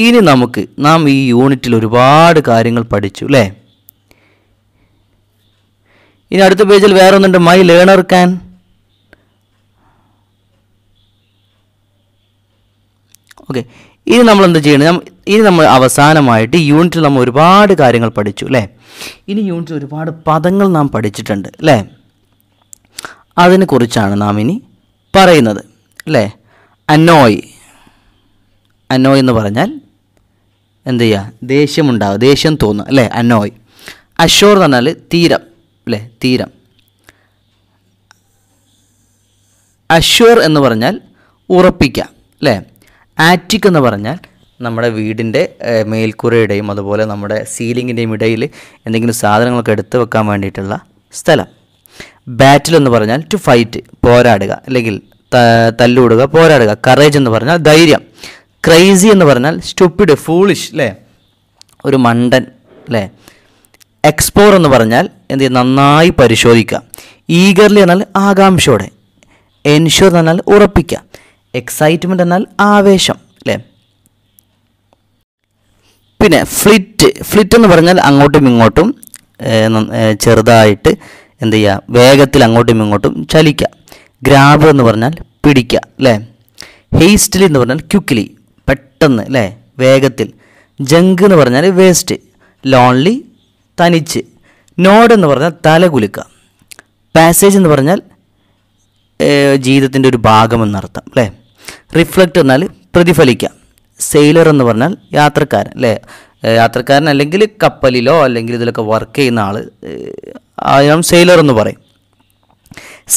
ഇനി നമുക്ക് നാം ഈ യൂണിറ്റിൽ ഒരുപാട് കാര്യങ്ങൾ പഠിച്ചു അല്ലേ ഇനി അടുത്ത പേജിൽ വേറെ ഒന്നുണ്ട് മൈ ലേണർ ക്യാൻ ഓക്കെ ഇനി നമ്മൾ എന്താ ചെയ്യണം ഇനി നമ്മൾ അവസാനമായിട്ട് യൂണിറ്റിൽ നമ്മൾ ഒരുപാട് കാര്യങ്ങൾ പഠിച്ചു അല്ലേ ഇനി യൂണിറ്റിൽ ഒരുപാട് പദങ്ങൾ നാം പഠിച്ചിട്ടുണ്ട് അല്ലേ അതിനെക്കുറിച്ചാണ് നാം ഇനി പറയുന്നത് അല്ലേ അനോയ് അനോയ് എന്ന് പറഞ്ഞാൽ എന്ത് ചെയ്യുക ദേഷ്യമുണ്ടാവുക ദേഷ്യം തോന്നുക അല്ലേ അനോയ് അഷോർ എന്ന് പറഞ്ഞാൽ തീരം അല്ലേ തീരം അഷോർ എന്ന് പറഞ്ഞാൽ ഉറപ്പിക്കുക അല്ലേ ആറ്റിക് എന്ന് പറഞ്ഞാൽ നമ്മുടെ വീടിൻ്റെ മേൽക്കൂരയുടെയും അതുപോലെ നമ്മുടെ സീലിങ്ങിൻ്റെയും ഇടയിൽ എന്തെങ്കിലും സാധനങ്ങളൊക്കെ എടുത്തു വെക്കാൻ വേണ്ടിയിട്ടുള്ള സ്ഥലം ബാറ്റിൽ എന്ന് പറഞ്ഞാൽ ടു ഫൈറ്റ് പോരാടുക അല്ലെങ്കിൽ തല്ലുവിടുക പോരാടുക കറേജ് എന്ന് പറഞ്ഞാൽ ധൈര്യം ക്രൈസി എന്ന് പറഞ്ഞാൽ സ്റ്റുപ്പിഡ് ഫൂളിഷ് അല്ലേ ഒരു മണ്ടൻ അല്ലേ എക്സ്പ്ലോർ എന്ന് പറഞ്ഞാൽ എന്ത് നന്നായി പരിശോധിക്കുക ഈഗർലി എന്നാൽ ആകാംക്ഷയോടെ എൻഷുർ എന്നാൽ ഉറപ്പിക്കുക എക്സൈറ്റ്മെൻ്റ് എന്നാൽ ആവേശം അല്ലേ പിന്നെ ഫ്ലിറ്റ് ഫ്ലിറ്റ് എന്ന് പറഞ്ഞാൽ അങ്ങോട്ടും ഇങ്ങോട്ടും ചെറുതായിട്ട് എന്ത് ചെയ്യുക വേഗത്തിൽ അങ്ങോട്ടും ഇങ്ങോട്ടും ചലിക്കുക ഗ്രാബ് എന്ന് പറഞ്ഞാൽ പിടിക്കുക അല്ലേ ഹേസ്റ്റലി എന്ന് പറഞ്ഞാൽ ക്യുക്കിലി പെട്ടെന്ന് അല്ലേ വേഗത്തിൽ ജങ്ക് എന്ന് പറഞ്ഞാൽ വേസ്റ്റ് ലോൺലി തനിച്ച് നോഡ് എന്ന് പറഞ്ഞാൽ തല കുലുക്കുക പാസേജ് എന്ന് പറഞ്ഞാൽ ജീവിതത്തിൻ്റെ ഒരു ഭാഗമെന്നർത്ഥം അല്ലേ റിഫ്ലക്റ്റ് എന്നാൽ പ്രതിഫലിക്കുക സെയിലർ എന്ന് പറഞ്ഞാൽ യാത്രക്കാരൻ അല്ലേ യാത്രക്കാരൻ അല്ലെങ്കിൽ കപ്പലിലോ അല്ലെങ്കിൽ ഇതിലൊക്കെ വർക്ക് ചെയ്യുന്ന ആൾ അതിനാണ് സെയിലർ എന്ന് പറയും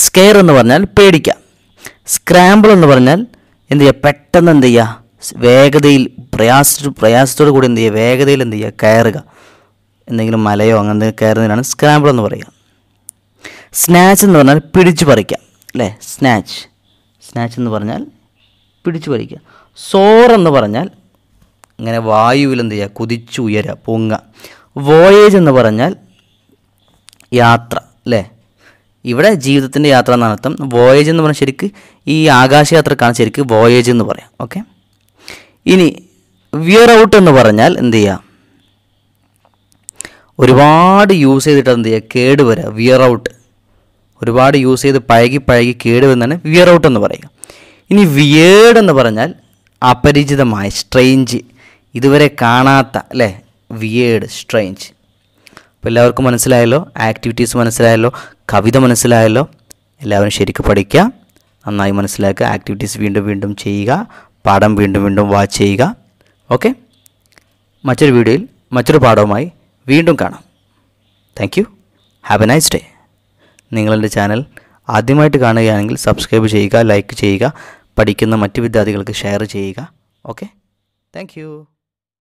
സ്കെയർ എന്ന് പറഞ്ഞാൽ പേടിക്കുക സ്ക്രാമ്പിൾ എന്ന് പറഞ്ഞാൽ എന്ത് ചെയ്യുക പെട്ടെന്ന് എന്ത് ചെയ്യുക വേഗതയിൽ പ്രയാസ പ്രയാസത്തോടു കൂടി എന്ത് ചെയ്യുക വേഗതയിൽ എന്ത് ചെയ്യുക കയറുക എന്തെങ്കിലും മലയോ അങ്ങനെ എന്തെങ്കിലും കയറുന്നതിനാണ് സ്ക്രാമ്പിൾ എന്ന് പറയുക സ്നാച്ച് എന്ന് പറഞ്ഞാൽ പിടിച്ചു പറിക്കുക അല്ലേ സ്നാച്ച് സ്നാച്ച് എന്ന് പറഞ്ഞാൽ പിടിച്ചു പറിക്കുക സോർ എന്ന് പറഞ്ഞാൽ ഇങ്ങനെ വായുവിൽ എന്ത് ചെയ്യുക കുതിച്ചു ഉയരുക പൊങ്ങുക വോയേജ് എന്ന് പറഞ്ഞാൽ യാത്ര അല്ലേ ഇവിടെ ജീവിതത്തിൻ്റെ യാത്ര എന്നർത്ഥം വോയേജ് എന്ന് പറഞ്ഞാൽ ശരിക്ക് ഈ ആകാശയാത്രക്കാണ് ശരിക്ക് വോയേജ് എന്ന് പറയാം ഓക്കെ ഇനി വിയർ ഔട്ട് എന്ന് പറഞ്ഞാൽ എന്ത് ചെയ്യുക ഒരുപാട് യൂസ് ചെയ്തിട്ട് എന്ത് ചെയ്യുക കേട് വരിക വിയർ ഔട്ട് ഒരുപാട് യൂസ് ചെയ്ത് പഴകി പഴകി കേട് വരുന്നതാണ് വിയർ ഔട്ട് എന്ന് പറയുക ഇനി വിയേഡ് എന്ന് പറഞ്ഞാൽ അപരിചിതമായ സ്ട്രെയിഞ്ച് ഇതുവരെ കാണാത്ത അല്ലേ വിയേഡ് സ്ട്രെയിഞ്ച് അപ്പോൾ എല്ലാവർക്കും മനസ്സിലായല്ലോ ആക്ടിവിറ്റീസ് മനസ്സിലായല്ലോ കവിത മനസ്സിലായല്ലോ എല്ലാവരും ശരിക്കും പഠിക്കുക നന്നായി മനസ്സിലാക്കുക ആക്ടിവിറ്റീസ് വീണ്ടും വീണ്ടും ചെയ്യുക പാഠം വീണ്ടും വീണ്ടും വാച്ച് ചെയ്യുക ഓക്കെ മറ്റൊരു വീഡിയോയിൽ മറ്റൊരു പാഠവുമായി വീണ്ടും കാണാം thank you have a nice day നിങ്ങളെൻ്റെ ചാനൽ ആദ്യമായിട്ട് കാണുകയാണെങ്കിൽ സബ്സ്ക്രൈബ് ചെയ്യുക ലൈക്ക് ചെയ്യുക പഠിക്കുന്ന മറ്റ് വിദ്യാർത്ഥികൾക്ക് ഷെയർ ചെയ്യുക ഓക്കെ താങ്ക്